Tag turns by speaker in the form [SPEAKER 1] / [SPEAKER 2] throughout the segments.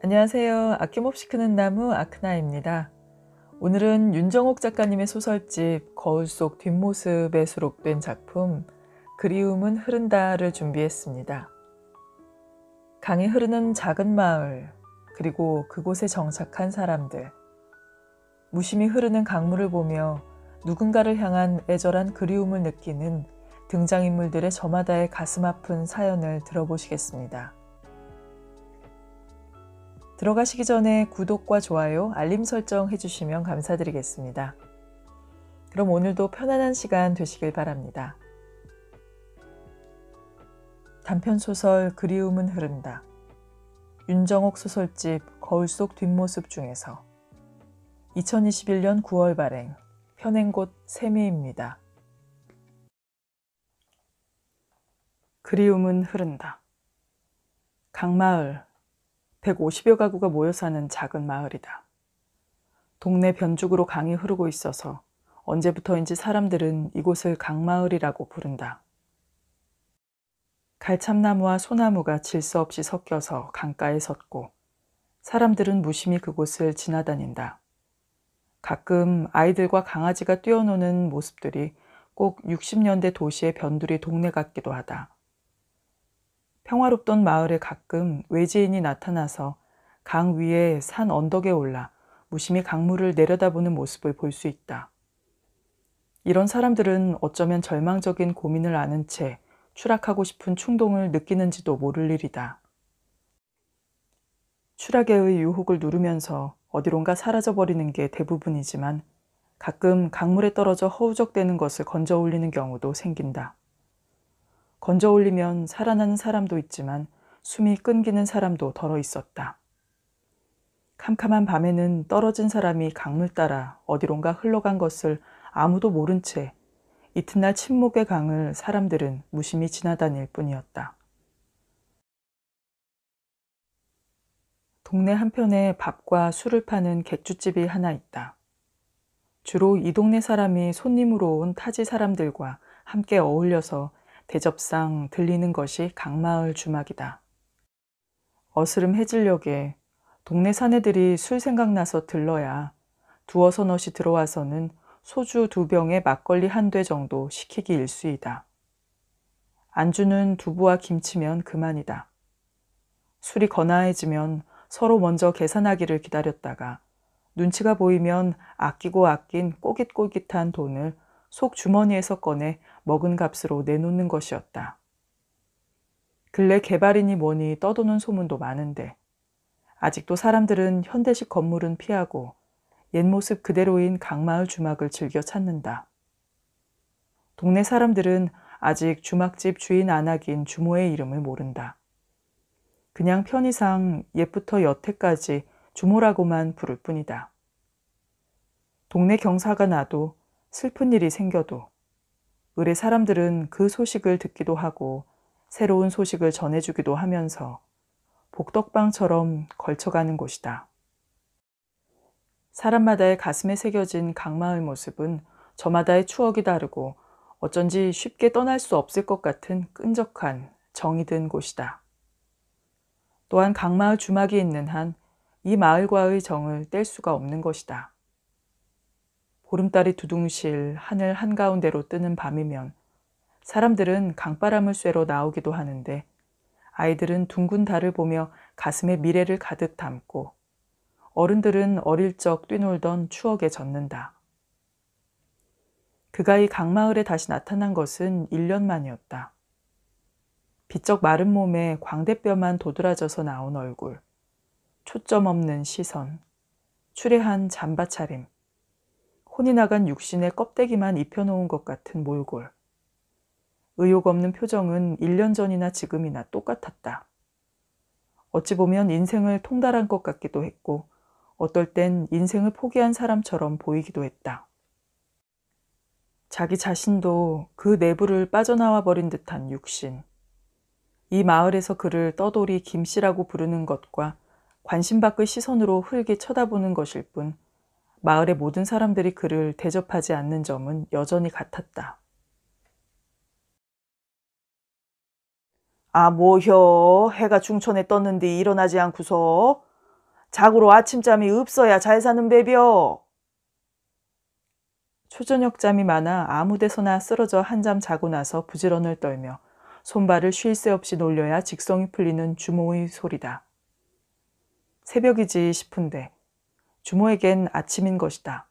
[SPEAKER 1] 안녕하세요. 아낌없이 크는 나무 아크나입니다. 오늘은 윤정옥 작가님의 소설집 거울 속 뒷모습에 수록된 작품 그리움은 흐른다를 준비했습니다. 강이 흐르는 작은 마을 그리고 그곳에 정착한 사람들 무심히 흐르는 강물을 보며 누군가를 향한 애절한 그리움을 느끼는 등장인물들의 저마다의 가슴 아픈 사연을 들어보시겠습니다. 들어가시기 전에 구독과 좋아요, 알림 설정 해주시면 감사드리겠습니다. 그럼 오늘도 편안한 시간 되시길 바랍니다. 단편소설 그리움은 흐른다. 윤정옥 소설집 거울 속 뒷모습 중에서 2021년 9월 발행 현행곳 세미입니다. 그리움은 흐른다. 강마을 150여 가구가 모여 사는 작은 마을이다. 동네 변죽으로 강이 흐르고 있어서 언제부터인지 사람들은 이곳을 강마을이라고 부른다. 갈참나무와 소나무가 질서 없이 섞여서 강가에 섰고 사람들은 무심히 그곳을 지나다닌다. 가끔 아이들과 강아지가 뛰어노는 모습들이 꼭 60년대 도시의 변두리 동네 같기도 하다. 평화롭던 마을에 가끔 외지인이 나타나서 강 위에 산 언덕에 올라 무심히 강물을 내려다보는 모습을 볼 수 있다. 이런 사람들은 어쩌면 절망적인 고민을 아는 채 추락하고 싶은 충동을 느끼는지도 모를 일이다. 추락의 유혹을 누르면서 어디론가 사라져버리는 게 대부분이지만 가끔 강물에 떨어져 허우적대는 것을 건져 올리는 경우도 생긴다. 건져 올리면 살아나는 사람도 있지만 숨이 끊기는 사람도 덜어 있었다. 캄캄한 밤에는 떨어진 사람이 강물 따라 어디론가 흘러간 것을 아무도 모른 채 이튿날 침묵의 강을 사람들은 무심히 지나다닐 뿐이었다. 동네 한편에 밥과 술을 파는 객주집이 하나 있다. 주로 이 동네 사람이 손님으로 온 타지 사람들과 함께 어울려서 대접상 들리는 것이 강마을 주막이다. 어스름 해질녘에 동네 사내들이 술 생각나서 들러야 두어 서너이 들어와서는 소주 두 병에 막걸리 한 대 정도 시키기 일수이다. 안주는 두부와 김치면 그만이다. 술이 거나해지면 서로 먼저 계산하기를 기다렸다가 눈치가 보이면 아끼고 아낀 꼬깃꼬깃한 돈을 속 주머니에서 꺼내 먹은 값으로 내놓는 것이었다. 근래 개발이니 뭐니 떠도는 소문도 많은데 아직도 사람들은 현대식 건물은 피하고 옛 모습 그대로인 강마을 주막을 즐겨 찾는다. 동네 사람들은 아직 주막집 주인 안악인 주모의 이름을 모른다. 그냥 편의상 옛부터 여태까지 주모라고만 부를 뿐이다. 동네 경사가 나도 슬픈 일이 생겨도 을의 사람들은 그 소식을 듣기도 하고 새로운 소식을 전해주기도 하면서 복덕방처럼 걸쳐가는 곳이다. 사람마다의 가슴에 새겨진 강마의 모습은 저마다의 추억이 다르고 어쩐지 쉽게 떠날 수 없을 것 같은 끈적한 정이 든 곳이다. 또한 강마을 주막이 있는 한 이 마을과의 정을 뗄 수가 없는 것이다. 보름달이 두둥실 하늘 한가운데로 뜨는 밤이면 사람들은 강바람을 쐬러 나오기도 하는데 아이들은 둥근 달을 보며 가슴에 미래를 가득 담고 어른들은 어릴 적 뛰놀던 추억에 젖는다. 그가 이 강마을에 다시 나타난 것은 1년 만이었다. 비쩍 마른 몸에 광대뼈만 도드라져서 나온 얼굴, 초점 없는 시선, 추레한 잠바 차림, 혼이 나간 육신의 껍데기만 입혀놓은 것 같은 몰골. 의욕 없는 표정은 1년 전이나 지금이나 똑같았다. 어찌 보면 인생을 통달한 것 같기도 했고, 어떨 땐 인생을 포기한 사람처럼 보이기도 했다. 자기 자신도 그 내부를 빠져나와 버린 듯한 육신. 이 마을에서 그를 떠돌이 김씨라고 부르는 것과 관심밖의 시선으로 흘게 쳐다보는 것일 뿐 마을의 모든 사람들이 그를 대접하지 않는 점은 여전히 같았다. 아, 뭐혀. 해가 중천에 떴는데 일어나지 않고서. 자고로 아침잠이 없어야 잘 사는 배벼. 초저녁 잠이 많아 아무 데서나 쓰러져 한잠 자고 나서 부지런을 떨며 손발을 쉴 새 없이 놀려야 직성이 풀리는 주모의 소리다. 새벽이지 싶은데 주모에겐 아침인 것이다.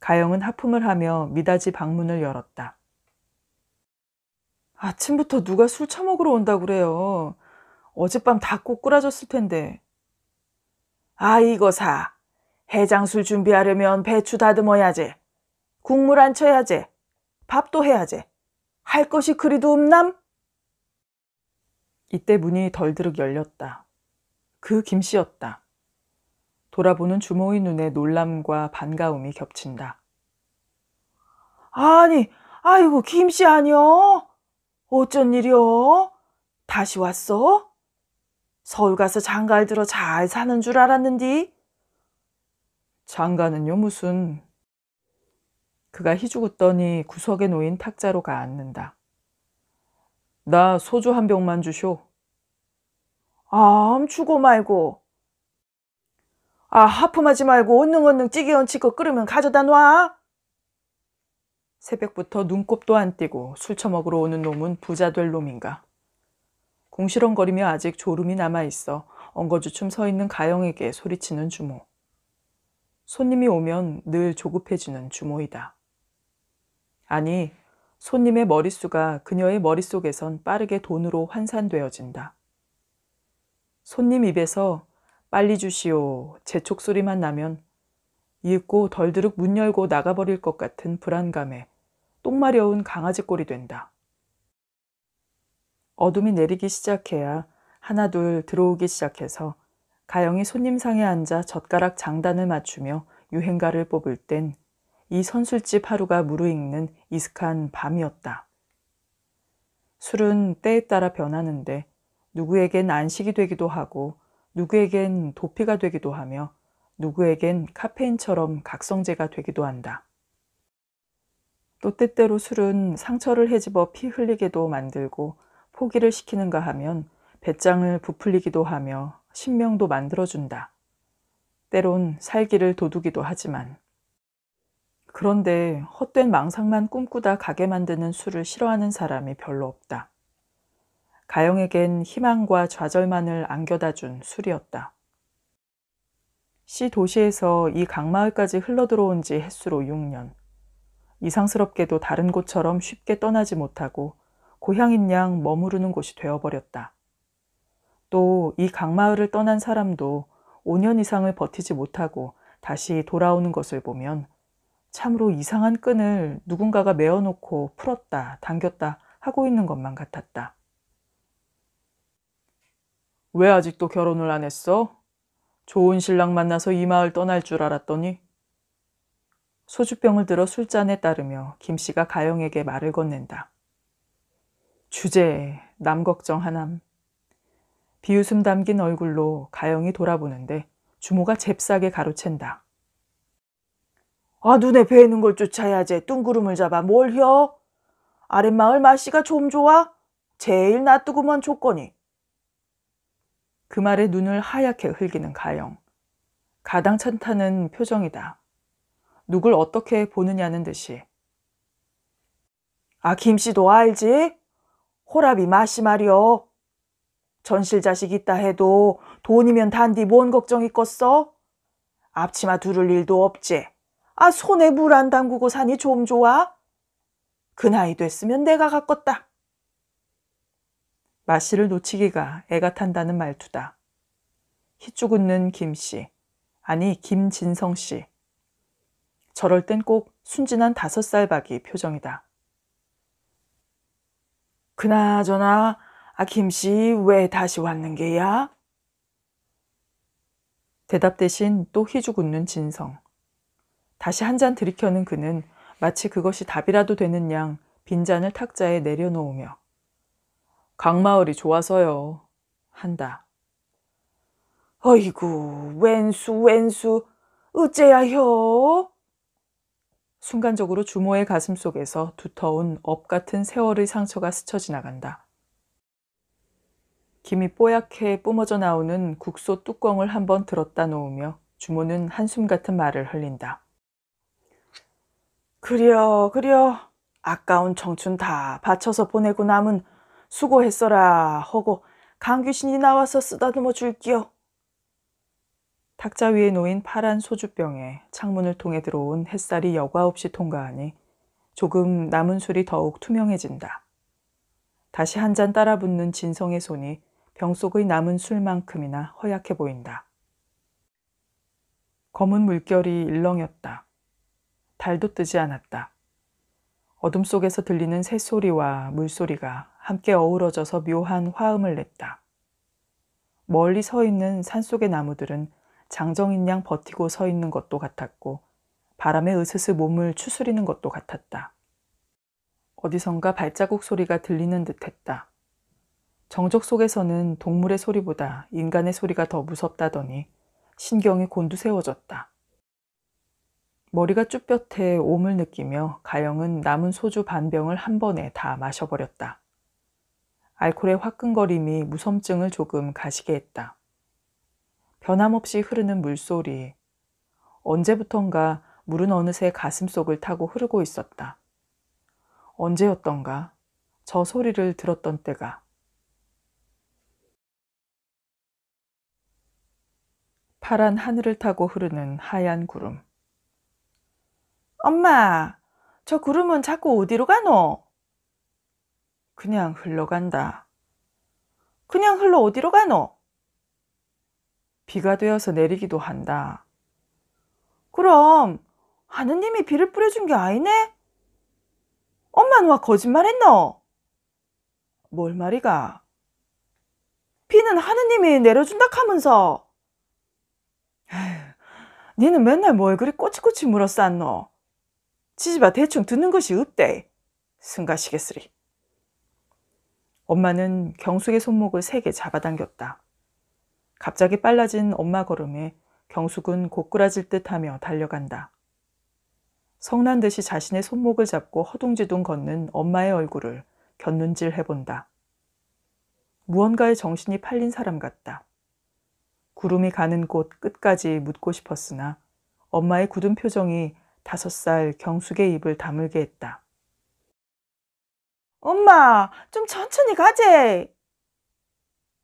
[SPEAKER 1] 가영은 하품을 하며 미닫이 방문을 열었다. 아침부터 누가 술 처먹으러 온다 그래요. 어젯밤 다 꼬꾸라졌을 텐데. 아, 이거 사. 해장술 준비하려면 배추 다듬어야지. 국물 안 쳐야지. 밥도 해야지. 할 것이 그리도 없남? 이때 문이 덜드륵 열렸다. 그 김씨였다. 돌아보는 주모의 눈에 놀람과 반가움이 겹친다. 아니, 아이고, 김씨 아니여? 어쩐 일이여? 다시 왔어? 서울 가서 장가를 들어 잘 사는 줄 알았는디? 장가는요, 무슨. 그가 희죽었더니 구석에 놓인 탁자로 가앉는다. 나 소주 한 병만 주쇼. 암, 아, 주고 말고. 아 하품하지 말고 온능온능 찌개온 치고 끓으면 가져다 놔. 새벽부터 눈곱도 안 띄고 술 처먹으러 오는 놈은 부자 될 놈인가. 궁시렁거리며 아직 졸음이 남아있어 엉거주춤 서 있는 가영에게 소리치는 주모. 손님이 오면 늘 조급해지는 주모이다. 아니, 손님의 머릿수가 그녀의 머릿속에선 빠르게 돈으로 환산되어진다. 손님 입에서 빨리 주시오. 재촉 소리만 나면 읽고 덜드룩문 열고 나가버릴 것 같은 불안감에 똥마려운 강아지 꼴이 된다. 어둠이 내리기 시작해야 하나둘 들어오기 시작해서 가영이 손님상에 앉아 젓가락 장단을 맞추며 유행가를 뽑을 땐 이 선술집 하루가 무르익는 이슥한 밤이었다. 술은 때에 따라 변하는데 누구에겐 안식이 되기도 하고 누구에겐 도피가 되기도 하며 누구에겐 카페인처럼 각성제가 되기도 한다. 또 때때로 술은 상처를 헤집어 피 흘리게도 만들고 포기를 시키는가 하면 배짱을 부풀리기도 하며 신명도 만들어준다. 때론 살기를 돋우기도 하지만. 그런데 헛된 망상만 꿈꾸다 가게 만드는 술을 싫어하는 사람이 별로 없다. 가영에겐 희망과 좌절만을 안겨다 준 술이었다. 시 도시에서 이 강마을까지 흘러들어온 지 햇수로 6년. 이상스럽게도 다른 곳처럼 쉽게 떠나지 못하고 고향인 양 머무르는 곳이 되어버렸다. 또 이 강마을을 떠난 사람도 5년 이상을 버티지 못하고 다시 돌아오는 것을 보면 참으로 이상한 끈을 누군가가 메어놓고 풀었다, 당겼다 하고 있는 것만 같았다. 왜 아직도 결혼을 안 했어? 좋은 신랑 만나서 이 마을 떠날 줄 알았더니 소주병을 들어 술잔에 따르며 김씨가 가영에게 말을 건넨다. 주제에 남 걱정 하남. 비웃음 담긴 얼굴로 가영이 돌아보는데 주모가 잽싸게 가로챈다. 아 눈에 뵈는 걸 쫓아야지 뚱구름을 잡아 뭘 혀? 아랫마을 마씨가 좀 좋아? 제일 놔두고만 조건이. 그 말에 눈을 하얗게 흘기는 가영. 가당찮다는 표정이다. 누굴 어떻게 보느냐는 듯이. 아, 김씨도 알지? 호랍이 맛이 말이여. 전실 자식 있다 해도 돈이면 단디 뭔 걱정 있겠어? 앞치마 두를 일도 없지. 아, 손에 물 안 담그고 사니 좀 좋아? 그 나이 됐으면 내가 갖겄다. 마씨를 놓치기가 애가 탄다는 말투다. 희죽 웃는 김씨. 아니, 김진성씨. 저럴 땐 꼭 순진한 다섯 살 박이 표정이다. 그나저나, 아, 김씨, 왜 다시 왔는 게야? 대답 대신 또 희죽 웃는 진성. 다시 한 잔 들이켜는 그는 마치 그것이 답이라도 되는 양 빈잔을 탁자에 내려놓으며 강마을이 좋아서요. 한다. 어이구, 웬수, 웬수, 어째야혀? 순간적으로 주모의 가슴 속에서 두터운 업 같은 세월의 상처가 스쳐 지나간다. 김이 뽀얗게 뿜어져 나오는 국소 뚜껑을 한번 들었다 놓으며 주모는 한숨 같은 말을 흘린다. 그려, 그려. 아까운 청춘 다 바쳐서 보내고 남은 수고했어라 하고 강귀신이 나와서 쓰다듬어 줄게요. 탁자 위에 놓인 파란 소주병에 창문을 통해 들어온 햇살이 여과 없이 통과하니 조금 남은 술이 더욱 투명해진다. 다시 한 잔 따라 붙는 진성의 손이 병 속의 남은 술만큼이나 허약해 보인다. 검은 물결이 일렁였다. 달도 뜨지 않았다. 어둠 속에서 들리는 새소리와 물소리가 함께 어우러져서 묘한 화음을 냈다. 멀리 서 있는 산속의 나무들은 장정인 양 버티고 서 있는 것도 같았고 바람에 으스스 몸을 추스리는 것도 같았다. 어디선가 발자국 소리가 들리는 듯했다. 정적 속에서는 동물의 소리보다 인간의 소리가 더 무섭다더니 신경이 곤두세워졌다. 머리가 쭈뼛해 옴을 느끼며 가영은 남은 소주 반 병을 한 번에 다 마셔버렸다. 알코올의 화끈거림이 무섬증을 조금 가시게 했다. 변함없이 흐르는 물소리. 언제부턴가 물은 어느새 가슴속을 타고 흐르고 있었다. 언제였던가 저 소리를 들었던 때가. 파란 하늘을 타고 흐르는 하얀 구름. 엄마, 저 구름은 자꾸 어디로 가노? 그냥 흘러간다. 그냥 흘러 어디로 가노? 비가 되어서 내리기도 한다. 그럼 하느님이 비를 뿌려준 게 아니네? 엄마는 와 거짓말했노? 뭘 말이가? 비는 하느님이 내려준다 하면서. 에휴, 니는 맨날 뭘 뭐 그리 꼬치꼬치 물었쌌노? 치지마 대충 듣는 것이 없대. 승가시겠으리. 엄마는 경숙의 손목을 세게 잡아당겼다. 갑자기 빨라진 엄마 걸음에 경숙은 고꾸라질 듯하며 달려간다. 성난 듯이 자신의 손목을 잡고 허둥지둥 걷는 엄마의 얼굴을 견눈질 해본다. 무언가에 정신이 팔린 사람 같다. 구름이 가는 곳 끝까지 묻고 싶었으나 엄마의 굳은 표정이 다섯 살 경숙의 입을 다물게 했다. 엄마, 좀 천천히 가재!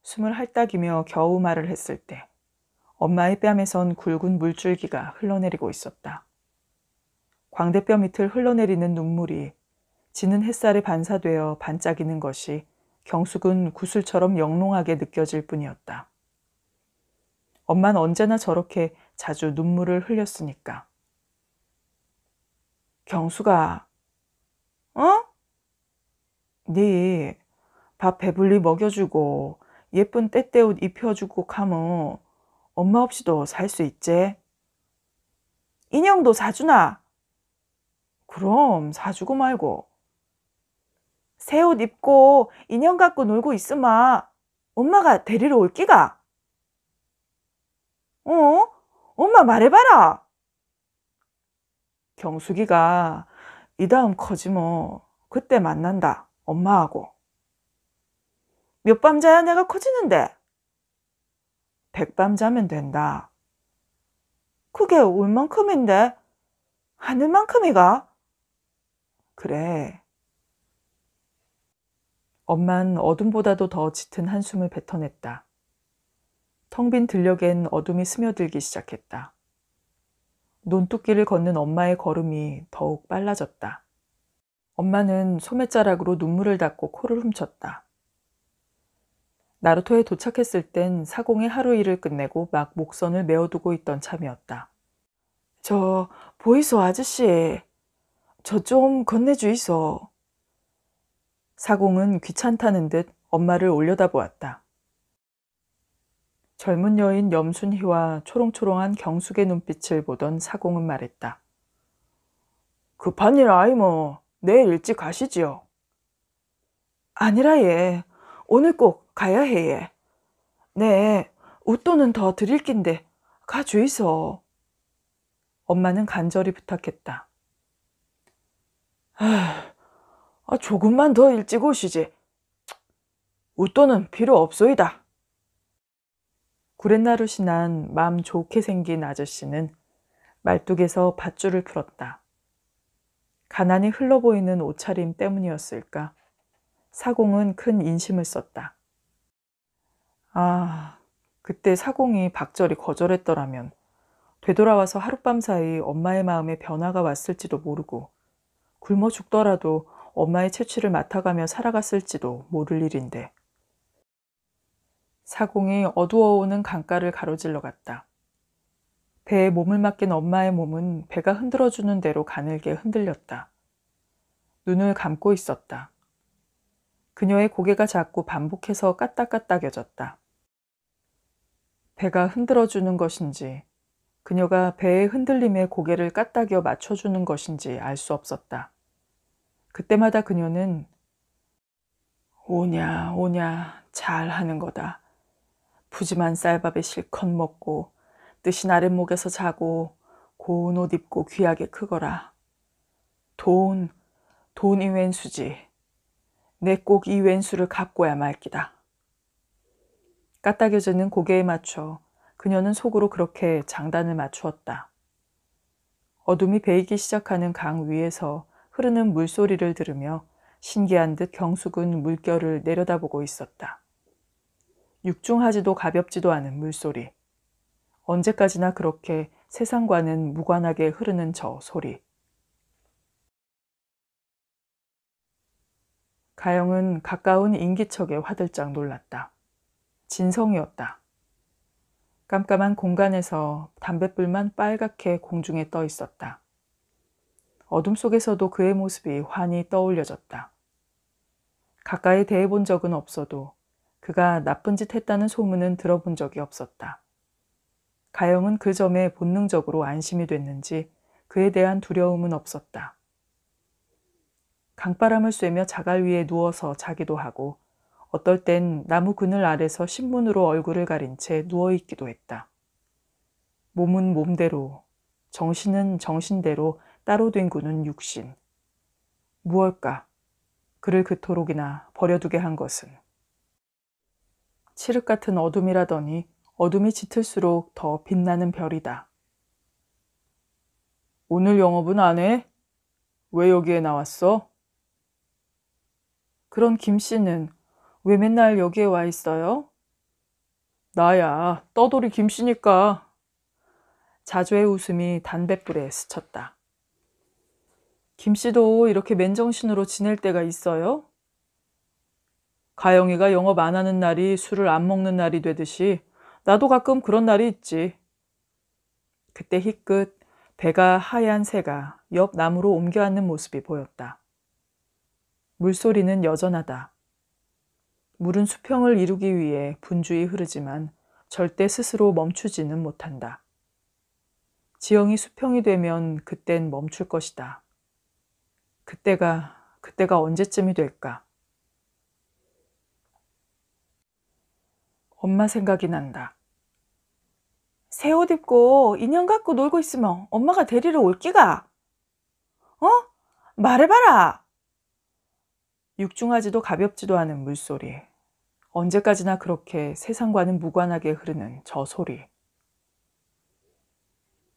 [SPEAKER 1] 숨을 핥다기며 겨우 말을 했을 때 엄마의 뺨에선 굵은 물줄기가 흘러내리고 있었다. 광대뼈 밑을 흘러내리는 눈물이 지는 햇살에 반사되어 반짝이는 것이 경숙은 구슬처럼 영롱하게 느껴질 뿐이었다. 엄만 언제나 저렇게 자주 눈물을 흘렸으니까. 경수가, 어? 네, 밥 배불리 먹여주고, 예쁜 때때옷 입혀주고 가면 엄마 없이도 살 수 있지. 인형도 사주나? 그럼 사주고 말고. 새 옷 입고 인형 갖고 놀고 있으마 엄마가 데리러 올 끼가. 어? 엄마 말해봐라. 경숙이가 이 다음 커지 뭐 그때 만난다 엄마하고 몇 밤 자야 내가 커지는데 백 밤 자면 된다 그게 울만큼인데 하늘만큼이가 그래 엄만 어둠보다도 더 짙은 한숨을 뱉어냈다 텅 빈 들녘엔 어둠이 스며들기 시작했다 논두끼를 걷는 엄마의 걸음이 더욱 빨라졌다. 엄마는 소매자락으로 눈물을 닦고 코를 훔쳤다. 나루토에 도착했을 땐 사공의 하루 일을 끝내고 막 목선을 메어두고 있던 참이었다. 저, 보이소 아저씨. 저 좀 건네주이소. 사공은 귀찮다는 듯 엄마를 올려다보았다. 젊은 여인 염순희와 초롱초롱한 경숙의 눈빛을 보던 사공은 말했다. 급한 일 아이 뭐 내일 일찍 가시지요. 아니라 예. 오늘 꼭 가야 해 예. 네 웃돈은 더 드릴 낀데 가주이소. 엄마는 간절히 부탁했다. 아, 아 조금만 더 일찍 오시지. 웃돈은 필요 없소이다. 구렛나룻이 난 마음 좋게 생긴 아저씨는 말뚝에서 밧줄을 풀었다. 가난이 흘러 보이는 옷차림 때문이었을까? 사공은 큰 인심을 썼다. 아, 그때 사공이 박절이 거절했더라면 되돌아와서 하룻밤 사이 엄마의 마음에 변화가 왔을지도 모르고 굶어 죽더라도 엄마의 채취를 맡아가며 살아갔을지도 모를 일인데 사공이 어두워오는 강가를 가로질러 갔다. 배에 몸을 맡긴 엄마의 몸은 배가 흔들어주는 대로 가늘게 흔들렸다. 눈을 감고 있었다. 그녀의 고개가 자꾸 반복해서 까딱까딱여졌다. 배가 흔들어주는 것인지, 그녀가 배의 흔들림에 고개를 까딱여 맞춰주는 것인지 알 수 없었다. 그때마다 그녀는 오냐, 오냐, 잘 하는 거다. 푸짐한 쌀밥에 실컷 먹고 뜻신 아랫목에서 자고 고운 옷 입고 귀하게 크거라. 돈, 돈이 웬수지. 내 꼭이 웬수를 갖고야 말기다. 까딱여지는 고개에 맞춰 그녀는 속으로 그렇게 장단을 맞추었다. 어둠이 베이기 시작하는 강 위에서 흐르는 물소리를 들으며 신기한 듯 경숙은 물결을 내려다보고 있었다. 육중하지도 가볍지도 않은 물소리. 언제까지나 그렇게 세상과는 무관하게 흐르는 저 소리. 가영은 가까운 인기척에 화들짝 놀랐다. 진성이었다. 깜깜한 공간에서 담뱃불만 빨갛게 공중에 떠 있었다. 어둠 속에서도 그의 모습이 환히 떠올려졌다. 가까이 대해본 적은 없어도 그가 나쁜 짓 했다는 소문은 들어본 적이 없었다. 가영은 그 점에 본능적으로 안심이 됐는지 그에 대한 두려움은 없었다. 강바람을 쐬며 자갈 위에 누워서 자기도 하고 어떨 땐 나무 그늘 아래서 신문으로 얼굴을 가린 채 누워있기도 했다. 몸은 몸대로, 정신은 정신대로 따로 된 구는 육신. 무엇까 그를 그토록이나 버려두게 한 것은. 칠흑 같은 어둠이라더니 어둠이 짙을수록 더 빛나는 별이다. 오늘 영업은 안 해? 왜 여기에 나왔어? 그런 김 씨는 왜 맨날 여기에 와 있어요? 나야, 떠돌이 김 씨니까. 자조의 웃음이 담뱃불에 스쳤다. 김 씨도 이렇게 맨정신으로 지낼 때가 있어요? 가영이가 영업 안 하는 날이 술을 안 먹는 날이 되듯이 나도 가끔 그런 날이 있지. 그때 희끗 배가 하얀 새가 옆 나무로 옮겨 앉는 모습이 보였다. 물소리는 여전하다. 물은 수평을 이루기 위해 분주히 흐르지만 절대 스스로 멈추지는 못한다. 지형이 수평이 되면 그땐 멈출 것이다. 그때가, 그때가 언제쯤이 될까? 엄마 생각이 난다. 새 옷 입고 인형 갖고 놀고 있으면 엄마가 데리러 올 끼가. 어? 말해봐라! 육중하지도 가볍지도 않은 물소리. 에 언제까지나 그렇게 세상과는 무관하게 흐르는 저 소리.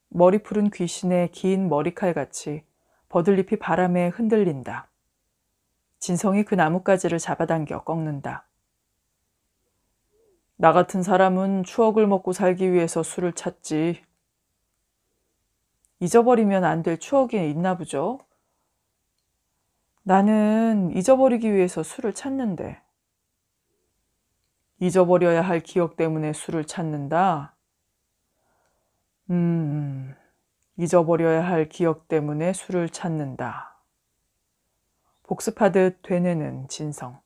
[SPEAKER 1] 머리 푸른 귀신의 긴 머리칼같이 버들잎이 바람에 흔들린다. 진성이 그 나뭇가지를 잡아당겨 꺾는다. 나 같은 사람은 추억을 먹고 살기 위해서 술을 찾지. 잊어버리면 안 될 추억이 있나 보죠. 나는 잊어버리기 위해서 술을 찾는데. 잊어버려야 할 기억 때문에 술을 찾는다. 음, 잊어버려야 할 기억 때문에 술을 찾는다. 복습하듯 되뇌는 진성.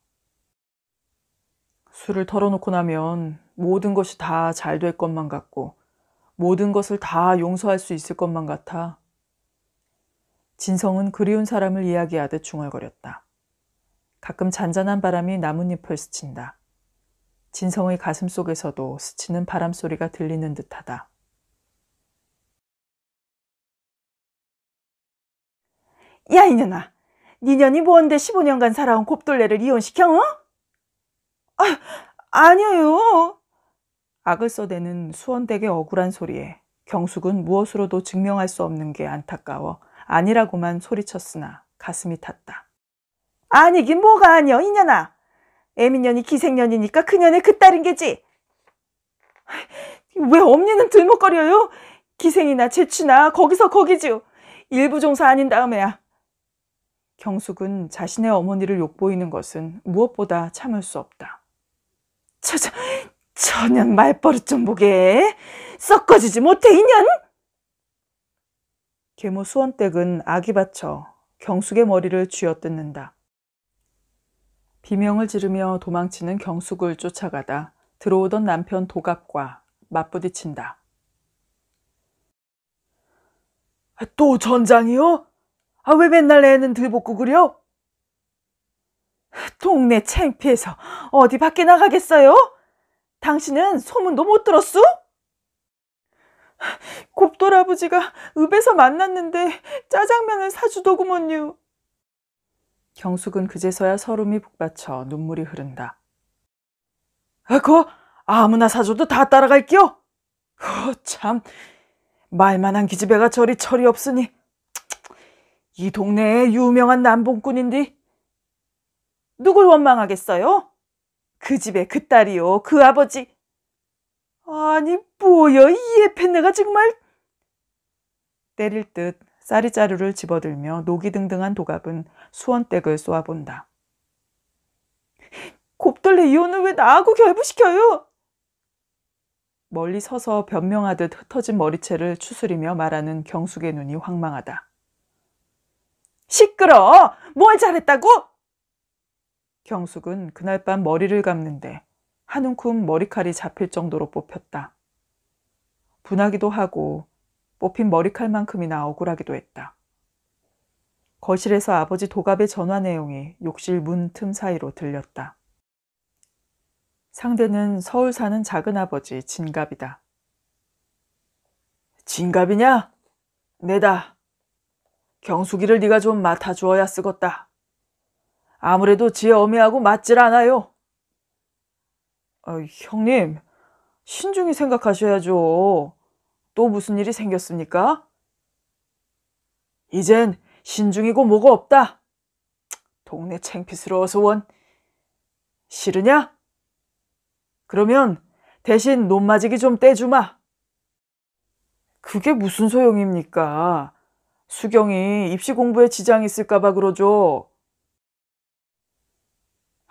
[SPEAKER 1] 술을 털어놓고 나면 모든 것이 다 잘 될 것만 같고 모든 것을 다 용서할 수 있을 것만 같아. 진성은 그리운 사람을 이야기하듯 중얼거렸다. 가끔 잔잔한 바람이 나뭇잎을 스친다. 진성의 가슴 속에서도 스치는 바람 소리가 들리는 듯하다. 야 이년아, 니년이 뭔데 15년간 살아온 곱돌레를 이혼시켜? 어? 아, 아니에요. 악을 써대는 수원댁의 억울한 소리에 경숙은 무엇으로도 증명할 수 없는 게 안타까워 아니라고만 소리쳤으나 가슴이 탔다. 아니긴 뭐가 아니여 이년아. 애미년이 기생년이니까 그년에그따른 게지. 왜 엄니는 들먹거려요? 기생이나 재취나 거기서 거기지요. 일부 종사 아닌 다음에야. 경숙은 자신의 어머니를 욕보이는 것은 무엇보다 참을 수 없다. 저, 저, 저년 말버릇 좀 보게. 섞어지지 못해, 이년! 계모 수원댁은 아기 받쳐 경숙의 머리를 쥐어뜯는다. 비명을 지르며 도망치는 경숙을 쫓아가다 들어오던 남편 도갑과 맞부딪힌다. 아, 또 전장이요? 아, 왜 맨날 애는 들볶고 그려? 동네 창피해서 어디 밖에 나가겠어요? 당신은 소문도 못 들었수? 곱돌 아버지가 읍에서 만났는데 짜장면을 사주더구먼요. 경숙은 그제서야 서름이 북받쳐 눈물이 흐른다. 아, 그 아무나 사줘도 다 따라갈게요. 어, 참 말만한 기집애가 저리 철이 없으니 이 동네에 유명한 남봉꾼인데 누굴 원망하겠어요? 그 집에 그 딸이요, 그 아버지. 아니, 뭐여이 에펜네가 정말. 때릴 듯 쌀이 자루를 집어들며 녹이 등등한 도갑은 수원댁을 쏘아본다. 곱돌레 이혼을 왜 나하고 결부시켜요? 멀리 서서 변명하듯 흩어진 머리채를 추스리며 말하는 경숙의 눈이 황망하다. 시끄러! 뭘 잘했다고? 경숙은 그날 밤 머리를 감는데 한 움큼 머리칼이 잡힐 정도로 뽑혔다. 분하기도 하고 뽑힌 머리칼만큼이나 억울하기도 했다. 거실에서 아버지 도갑의 전화 내용이 욕실 문 틈 사이로 들렸다. 상대는 서울 사는 작은 아버지 진갑이다. 진갑이냐? 내다. 경숙이를 네가 좀 맡아주어야 쓰겄다. 아무래도 지 어미하고 맞질 않아요. 아, 형님, 신중히 생각하셔야죠. 또 무슨 일이 생겼습니까? 이젠 신중이고 뭐가 없다. 동네 챙피스러워서 원. 싫으냐? 그러면 대신 논마지기 좀 떼주마. 그게 무슨 소용입니까? 수경이 입시 공부에 지장이 있을까봐 그러죠.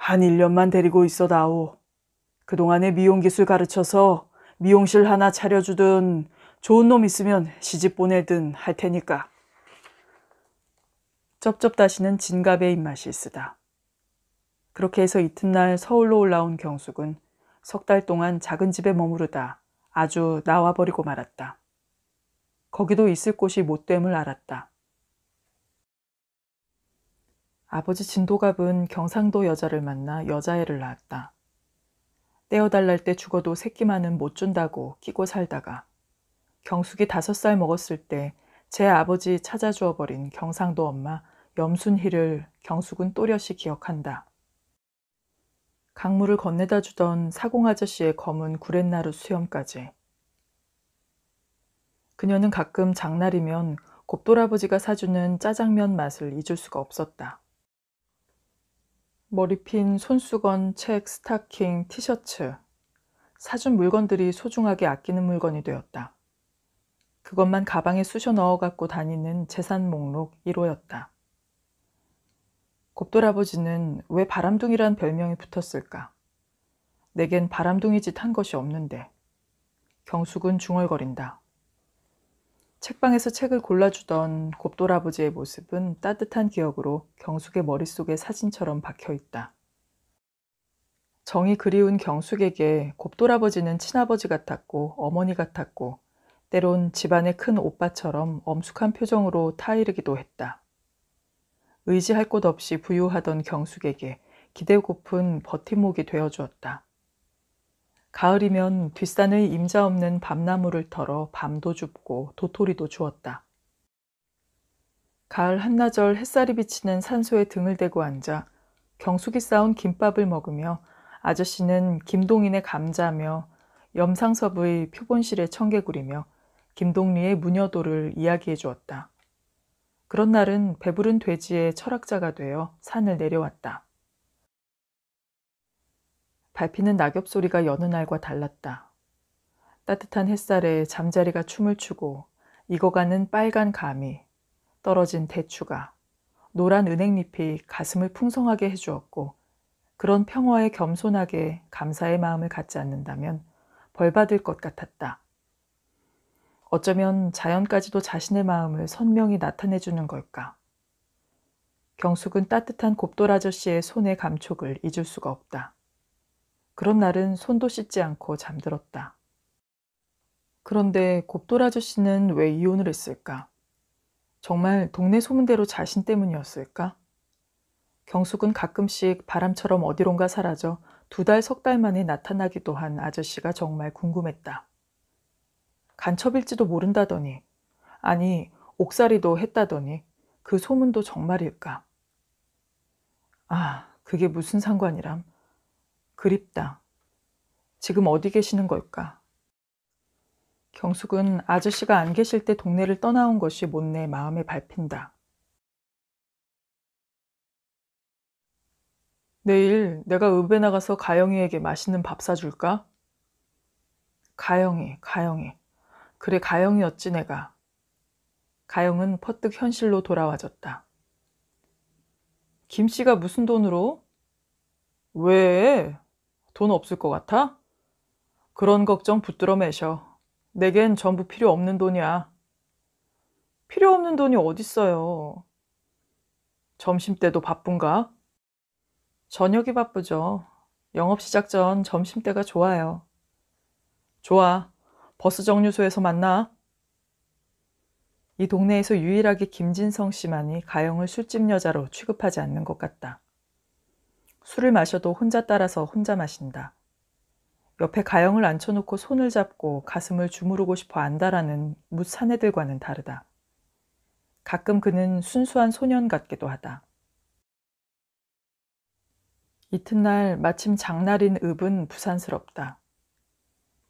[SPEAKER 1] 한 1년만 데리고 있어다오. 그동안에 미용기술 가르쳐서 미용실 하나 차려주든 좋은 놈 있으면 시집 보내든 할 테니까. 쩝쩝다시는 진갑의 입맛이 있으다. 그렇게 해서 이튿날 서울로 올라온 경숙은 석 달 동안 작은 집에 머무르다 아주 나와버리고 말았다. 거기도 있을 곳이 못 됨을 알았다. 아버지 진도갑은 경상도 여자를 만나 여자애를 낳았다. 떼어달랄 때 죽어도 새끼만은 못 준다고 끼고 살다가 경숙이 다섯 살 먹었을 때 제 아버지 찾아주어버린 경상도 엄마 염순희를 경숙은 또렷이 기억한다. 강물을 건네다 주던 사공 아저씨의 검은 구렛나루 수염까지. 그녀는 가끔 장날이면 곱돌아버지가 사주는 짜장면 맛을 잊을 수가 없었다. 머리핀, 손수건, 책, 스타킹, 티셔츠. 사준 물건들이 소중하게 아끼는 물건이 되었다. 그것만 가방에 쑤셔 넣어 갖고 다니는 재산 목록 1호였다. 곱돌아버지는 왜 바람둥이란 별명이 붙었을까? 내겐 바람둥이 짓 한 것이 없는데. 경숙은 중얼거린다. 책방에서 책을 골라주던 곱돌아버지의 모습은 따뜻한 기억으로 경숙의 머릿속에 사진처럼 박혀 있다. 정이 그리운 경숙에게 곱돌아버지는 친아버지 같았고 어머니 같았고 때론 집안의 큰 오빠처럼 엄숙한 표정으로 타이르기도 했다. 의지할 곳 없이 부유하던 경숙에게 기대고픈 버팀목이 되어주었다. 가을이면 뒷산의 임자 없는 밤나무를 털어 밤도 줍고 도토리도 주었다. 가을 한나절 햇살이 비치는 산소에 등을 대고 앉아 경숙이 싸온 김밥을 먹으며 아저씨는 김동인의 감자며 염상섭의 표본실의 청개구리며 김동리의 무녀도를 이야기해 주었다. 그런 날은 배부른 돼지의 철학자가 되어 산을 내려왔다. 밟히는 낙엽 소리가 여느 날과 달랐다. 따뜻한 햇살에 잠자리가 춤을 추고 익어가는 빨간 감이 떨어진 대추가 노란 은행잎이 가슴을 풍성하게 해주었고 그런 평화에 겸손하게 감사의 마음을 갖지 않는다면 벌받을 것 같았다. 어쩌면 자연까지도 자신의 마음을 선명히 나타내주는 걸까. 경숙은 따뜻한 곱돌 아저씨의 손의 감촉을 잊을 수가 없다. 그런 날은 손도 씻지 않고 잠들었다. 그런데 곱돌 아저씨는 왜 이혼을 했을까? 정말 동네 소문대로 자신 때문이었을까? 경숙은 가끔씩 바람처럼 어디론가 사라져 두 달, 석 달 만에 나타나기도 한 아저씨가 정말 궁금했다. 간첩일지도 모른다더니, 아니, 옥살이도 했다더니, 그 소문도 정말일까? 아, 그게 무슨 상관이람? 그립다. 지금 어디 계시는 걸까? 경숙은 아저씨가 안 계실 때 동네를 떠나온 것이 못내 마음에 밟힌다. 내일 내가 읍에 나가서 가영이에게 맛있는 밥 사줄까? 가영이, 가영이. 그래, 가영이였지, 내가. 가영은 퍼뜩 현실로 돌아와졌다. 김씨가 무슨 돈으로? 왜? 돈 없을 것 같아? 그런 걱정 붙들어 매셔. 내겐 전부 필요 없는 돈이야. 필요 없는 돈이 어딨어요. 점심때도 바쁜가? 저녁이 바쁘죠. 영업 시작 전 점심때가 좋아요. 좋아. 버스 정류소에서 만나. 이 동네에서 유일하게 김진성 씨만이 가영을 술집 여자로 취급하지 않는 것 같다. 술을 마셔도 혼자 따라서 혼자 마신다. 옆에 가영을 앉혀놓고 손을 잡고 가슴을 주무르고 싶어 안다라는 뭇 사내들과는 다르다. 가끔 그는 순수한 소년 같기도 하다. 이튿날 마침 장날인 읍은 부산스럽다.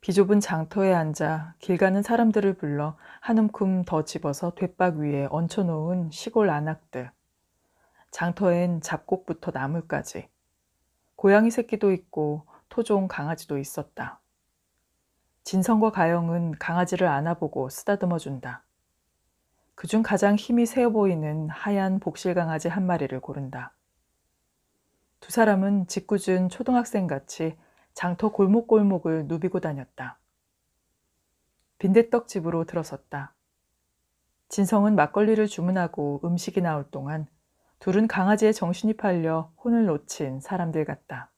[SPEAKER 1] 비좁은 장터에 앉아 길 가는 사람들을 불러 한 움큼 더 집어서 뒷박 위에 얹혀놓은 시골 안악들. 장터엔 잡곡부터 나물까지. 고양이 새끼도 있고 토종 강아지도 있었다. 진성과 가영은 강아지를 안아보고 쓰다듬어 준다. 그중 가장 힘이 세어 보이는 하얀 복실 강아지 한 마리를 고른다. 두 사람은 짓궂은 초등학생 같이 장터 골목골목을 누비고 다녔다. 빈대떡집으로 들어섰다. 진성은 막걸리를 주문하고 음식이 나올 동안 둘은 강아지의 정신이 팔려 혼을 놓친 사람들 같다.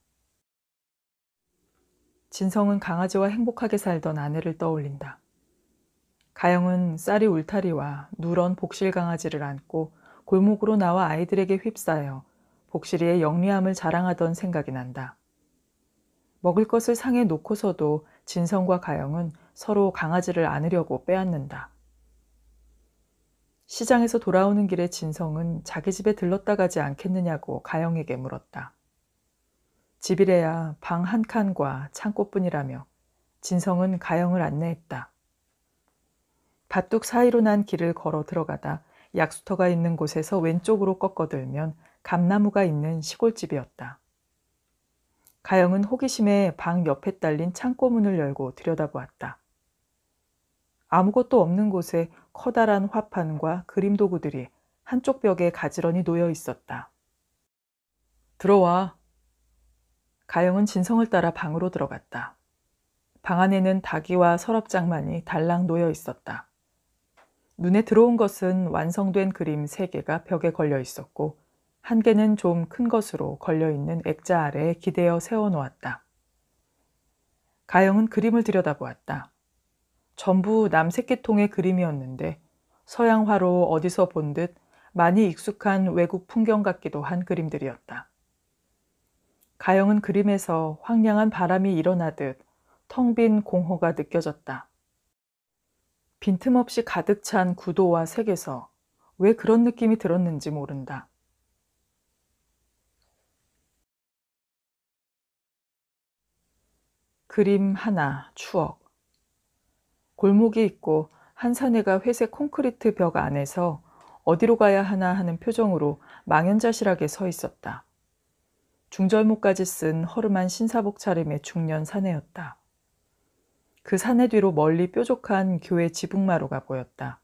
[SPEAKER 1] 진성은 강아지와 행복하게 살던 아내를 떠올린다. 가영은 쌀이 울타리와 누런 복실 강아지를 안고 골목으로 나와 아이들에게 휩싸여 복실이의 영리함을 자랑하던 생각이 난다. 먹을 것을 상에 놓고서도 진성과 가영은 서로 강아지를 안으려고 빼앗는다. 시장에서 돌아오는 길에 진성은 자기 집에 들렀다 가지 않겠느냐고 가영에게 물었다. 집이래야 방 한 칸과 창고뿐이라며 진성은 가영을 안내했다. 밭둑 사이로 난 길을 걸어 들어가다 약수터가 있는 곳에서 왼쪽으로 꺾어들면 감나무가 있는 시골집이었다. 가영은 호기심에 방 옆에 딸린 창고문을 열고 들여다보았다. 아무것도 없는 곳에 커다란 화판과 그림 도구들이 한쪽 벽에 가지런히 놓여 있었다. 들어와. 가영은 진성을 따라 방으로 들어갔다. 방 안에는 다기와 서랍장만이 달랑 놓여 있었다. 눈에 들어온 것은 완성된 그림 세개가 벽에 걸려 있었고 한 개는 좀 큰 것으로 걸려 있는 액자 아래에 기대어 세워 놓았다. 가영은 그림을 들여다보았다. 전부 남색계통의 그림이었는데 서양화로 어디서 본 듯 많이 익숙한 외국 풍경 같기도 한 그림들이었다. 가영은 그림에서 황량한 바람이 일어나듯 텅 빈 공허가 느껴졌다. 빈틈없이 가득 찬 구도와 색에서 왜 그런 느낌이 들었는지 모른다. 그림 하나, 추억. 골목이 있고 한 사내가 회색 콘크리트 벽 안에서 어디로 가야 하나 하는 표정으로 망연자실하게 서 있었다. 중절모까지 쓴 허름한 신사복 차림의 중년 사내였다. 그 사내 뒤로 멀리 뾰족한 교회 지붕마루가 보였다.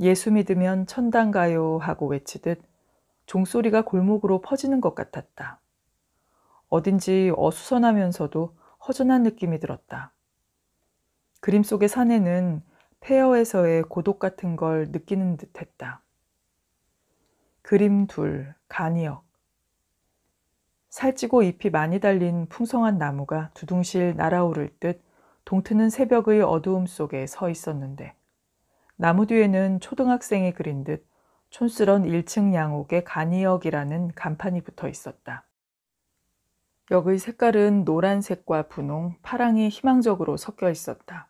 [SPEAKER 1] 예수 믿으면 천당 가요 하고 외치듯 종소리가 골목으로 퍼지는 것 같았다. 어딘지 어수선하면서도 허전한 느낌이 들었다. 그림 속의 사내는 폐허에서의 고독 같은 걸 느끼는 듯 했다. 그림 둘, 간이역. 살찌고 잎이 많이 달린 풍성한 나무가 두둥실 날아오를 듯 동트는 새벽의 어두움 속에 서 있었는데 나무 뒤에는 초등학생이 그린 듯 촌스런 1층 양옥의 간이역이라는 간판이 붙어 있었다. 역의 색깔은 노란색과 분홍, 파랑이 희망적으로 섞여 있었다.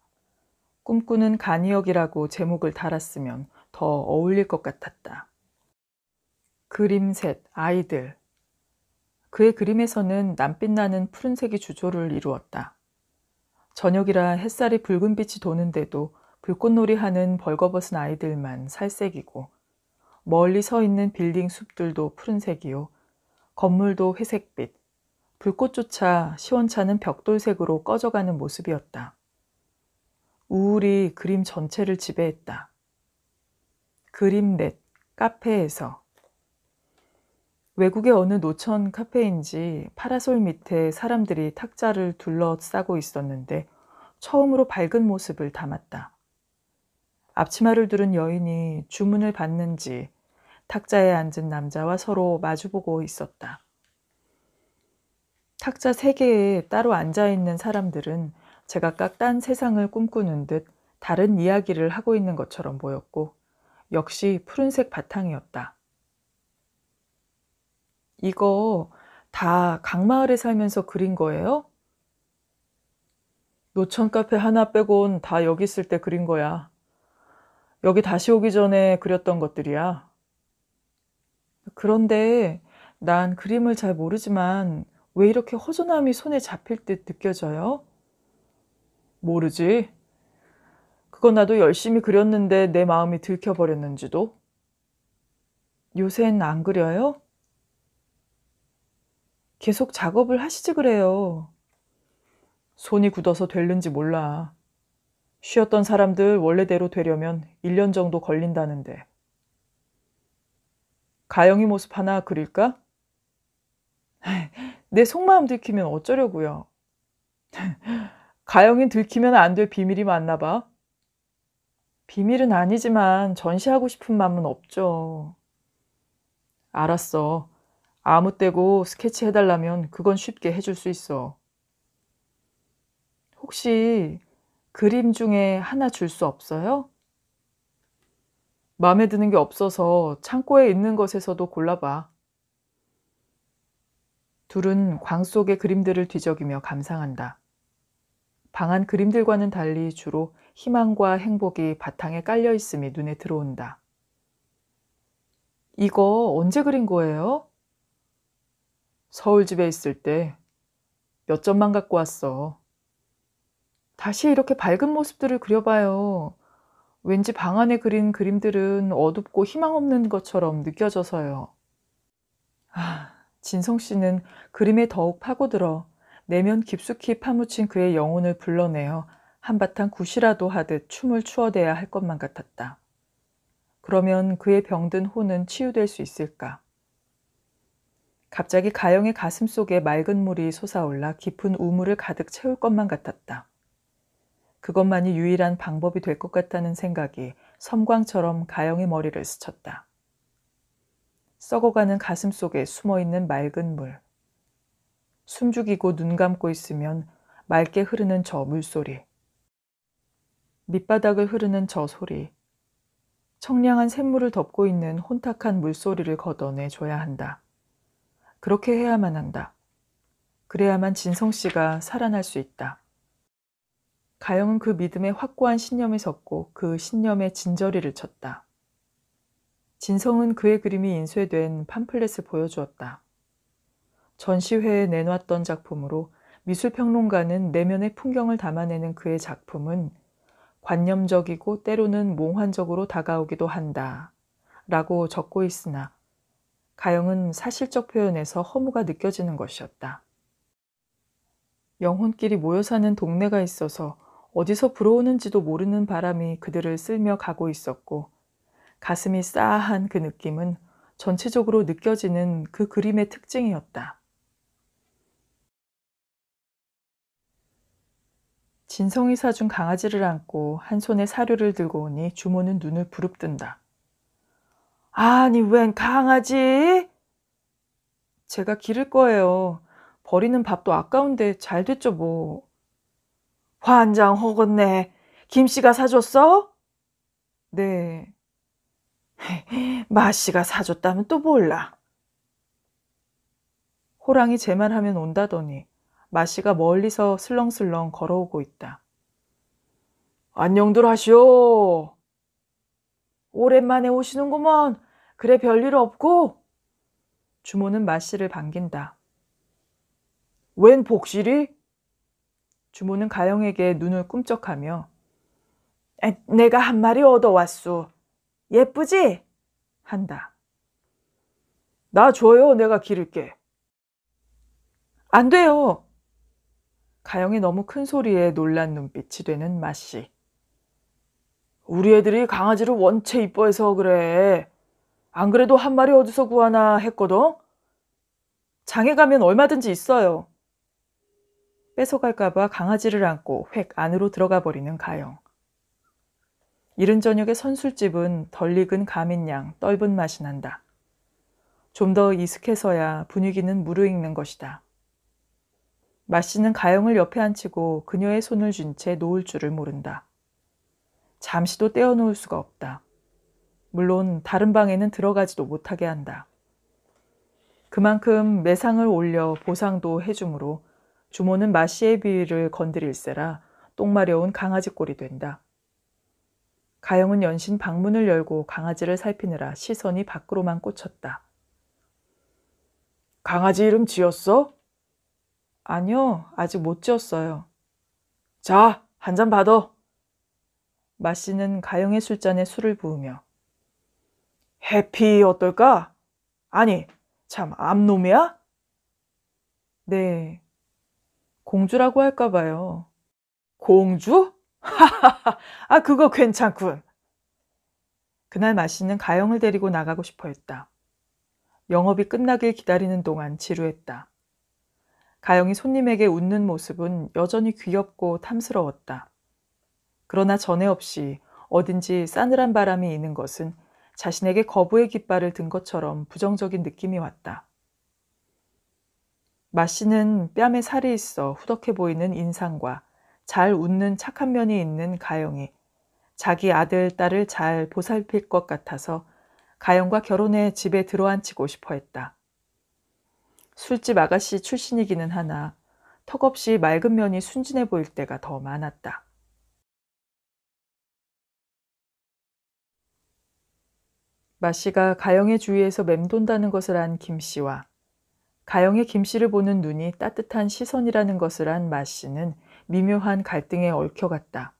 [SPEAKER 1] 꿈꾸는 간이역이라고 제목을 달았으면 더 어울릴 것 같았다. 그림 셋, 아이들. 그의 그림에서는 남빛나는 푸른색이 주조를 이루었다. 저녁이라 햇살이 붉은 빛이 도는데도 불꽃놀이 하는 벌거벗은 아이들만 살색이고, 멀리 서 있는 빌딩 숲들도 푸른색이요, 건물도 회색빛, 불꽃조차 시원찮은 벽돌색으로 꺼져가는 모습이었다. 우울이 그림 전체를 지배했다. 그림넷 카페에서 외국의 어느 노천 카페인지 파라솔 밑에 사람들이 탁자를 둘러싸고 있었는데 처음으로 밝은 모습을 담았다. 앞치마를 두른 여인이 주문을 받는지 탁자에 앉은 남자와 서로 마주보고 있었다. 탁자 세 개에 따로 앉아 있는 사람들은 제가각딴 세상을 꿈꾸는 듯 다른 이야기를 하고 있는 것처럼 보였고 역시 푸른색 바탕이었다. 이거 다 강마을에 살면서 그린 거예요? 노천 카페 하나 빼곤 다 여기 있을 때 그린 거야. 여기 다시 오기 전에 그렸던 것들이야. 그런데 난 그림을 잘 모르지만 왜 이렇게 허전함이 손에 잡힐 듯 느껴져요? 모르지. 그건 나도 열심히 그렸는데 내 마음이 들켜버렸는지도. 요새는안 그려요? 계속 작업을 하시지 그래요. 손이 굳어서 될는지 몰라. 쉬었던 사람들 원래대로 되려면 1년 정도 걸린다는데. 가영이 모습 하나 그릴까? 내 속마음 들키면 어쩌려고요. 가영인 들키면 안 될 비밀이 많나 봐. 비밀은 아니지만 전시하고 싶은 마음은 없죠. 알았어. 아무 때고 스케치 해달라면 그건 쉽게 해줄 수 있어. 혹시 그림 중에 하나 줄 수 없어요? 마음에 드는 게 없어서 창고에 있는 것에서도 골라봐. 둘은 광 속의 그림들을 뒤적이며 감상한다. 방한 그림들과는 달리 주로 희망과 행복이 바탕에 깔려 있음이 눈에 들어온다. 이거 언제 그린 거예요? 서울 집에 있을 때 몇 점만 갖고 왔어. 다시 이렇게 밝은 모습들을 그려봐요. 왠지 방 안에 그린 그림들은 어둡고 희망 없는 것처럼 느껴져서요. 아, 진성 씨는 그림에 더욱 파고들어 내면 깊숙이 파묻힌 그의 영혼을 불러내어 한바탕 굿이라도 하듯 춤을 추어대야 할 것만 같았다. 그러면 그의 병든 혼은 치유될 수 있을까? 갑자기 가영의 가슴 속에 맑은 물이 솟아올라 깊은 우물을 가득 채울 것만 같았다. 그것만이 유일한 방법이 될 것 같다는 생각이 섬광처럼 가영의 머리를 스쳤다. 썩어가는 가슴 속에 숨어 있는 맑은 물. 숨죽이고 눈 감고 있으면 맑게 흐르는 저 물소리, 밑바닥을 흐르는 저 소리, 청량한 샘물을 덮고 있는 혼탁한 물소리를 걷어내 줘야 한다. 그렇게 해야만 한다. 그래야만 진성 씨가 살아날 수 있다. 가영은 그 믿음에 확고한 신념이 섰고 그 신념에 진저리를 쳤다. 진성은 그의 그림이 인쇄된 팜플렛을 보여주었다. 전시회에 내놨던 작품으로 미술평론가는 내면의 풍경을 담아내는 그의 작품은 관념적이고 때로는 몽환적으로 다가오기도 한다. 라고 적고 있으나 가영은 사실적 표현에서 허무가 느껴지는 것이었다. 영혼끼리 모여 사는 동네가 있어서 어디서 불어오는지도 모르는 바람이 그들을 쓸며 가고 있었고 가슴이 싸한 그 느낌은 전체적으로 느껴지는 그 그림의 특징이었다. 진성이 사준 강아지를 안고 한 손에 사료를 들고 오니 주모는 눈을 부릅뜬다. 아니, 웬 강아지? 제가 기를 거예요. 버리는 밥도 아까운데 잘 됐죠, 뭐. 환장 허겄네. 김씨가 사줬어? 네. 마씨가 사줬다면 또 몰라. 호랑이 제 말하면 온다더니 마씨가 멀리서 슬렁슬렁 걸어오고 있다. 안녕들 하시오. 오랜만에 오시는구먼. 그래 별일 없고. 주모는 마씨를 반긴다. 웬 복실이? 주모는 가영에게 눈을 꿈쩍하며 에, 내가 한 마리 얻어왔소. 예쁘지? 한다. 나 줘요. 내가 기를게. 안 돼요. 가영이 너무 큰 소리에 놀란 눈빛이 되는 맛씨 우리 애들이 강아지를 원체 이뻐해서 그래. 안 그래도 한 마리 어디서 구하나 했거든? 장에 가면 얼마든지 있어요. 뺏어갈까봐 강아지를 안고 획 안으로 들어가 버리는 가영. 이른 저녁에 선술집은 덜 익은 가민양 떫은 맛이 난다. 좀 더 익숙해서야 분위기는 무르익는 것이다. 마씨는 가영을 옆에 앉히고 그녀의 손을 쥔 채 놓을 줄을 모른다. 잠시도 떼어놓을 수가 없다. 물론 다른 방에는 들어가지도 못하게 한다. 그만큼 매상을 올려 보상도 해주므로 주모는 마씨의 비위를 건드릴세라 똥마려운 강아지 꼴이 된다. 가영은 연신 방문을 열고 강아지를 살피느라 시선이 밖으로만 꽂혔다. 강아지 이름 지었어? 아니요, 아직 못 지었어요. 자, 한 잔 받아. 마씨는 가영의 술잔에 술을 부으며 해피 어떨까? 아니, 참 암놈이야? 네, 공주라고 할까 봐요. 공주? 하하하, 아 그거 괜찮군. 그날 마씨는 가영을 데리고 나가고 싶어 했다. 영업이 끝나길 기다리는 동안 지루했다. 가영이 손님에게 웃는 모습은 여전히 귀엽고 탐스러웠다. 그러나 전에 없이 어딘지 싸늘한 바람이 있는 것은 자신에게 거부의 깃발을 든 것처럼 부정적인 느낌이 왔다. 마씨는 뺨에 살이 있어 후덕해 보이는 인상과 잘 웃는 착한 면이 있는 가영이 자기 아들, 딸을 잘 보살필 것 같아서 가영과 결혼해 집에 들어앉히고 싶어 했다. 술집 아가씨 출신이기는 하나 턱없이 맑은 면이 순진해 보일 때가 더 많았다. 마씨가 가영의 주위에서 맴돈다는 것을 안 김씨와 가영의 김씨를 보는 눈이 따뜻한 시선이라는 것을 안 마씨는 미묘한 갈등에 얽혀갔다.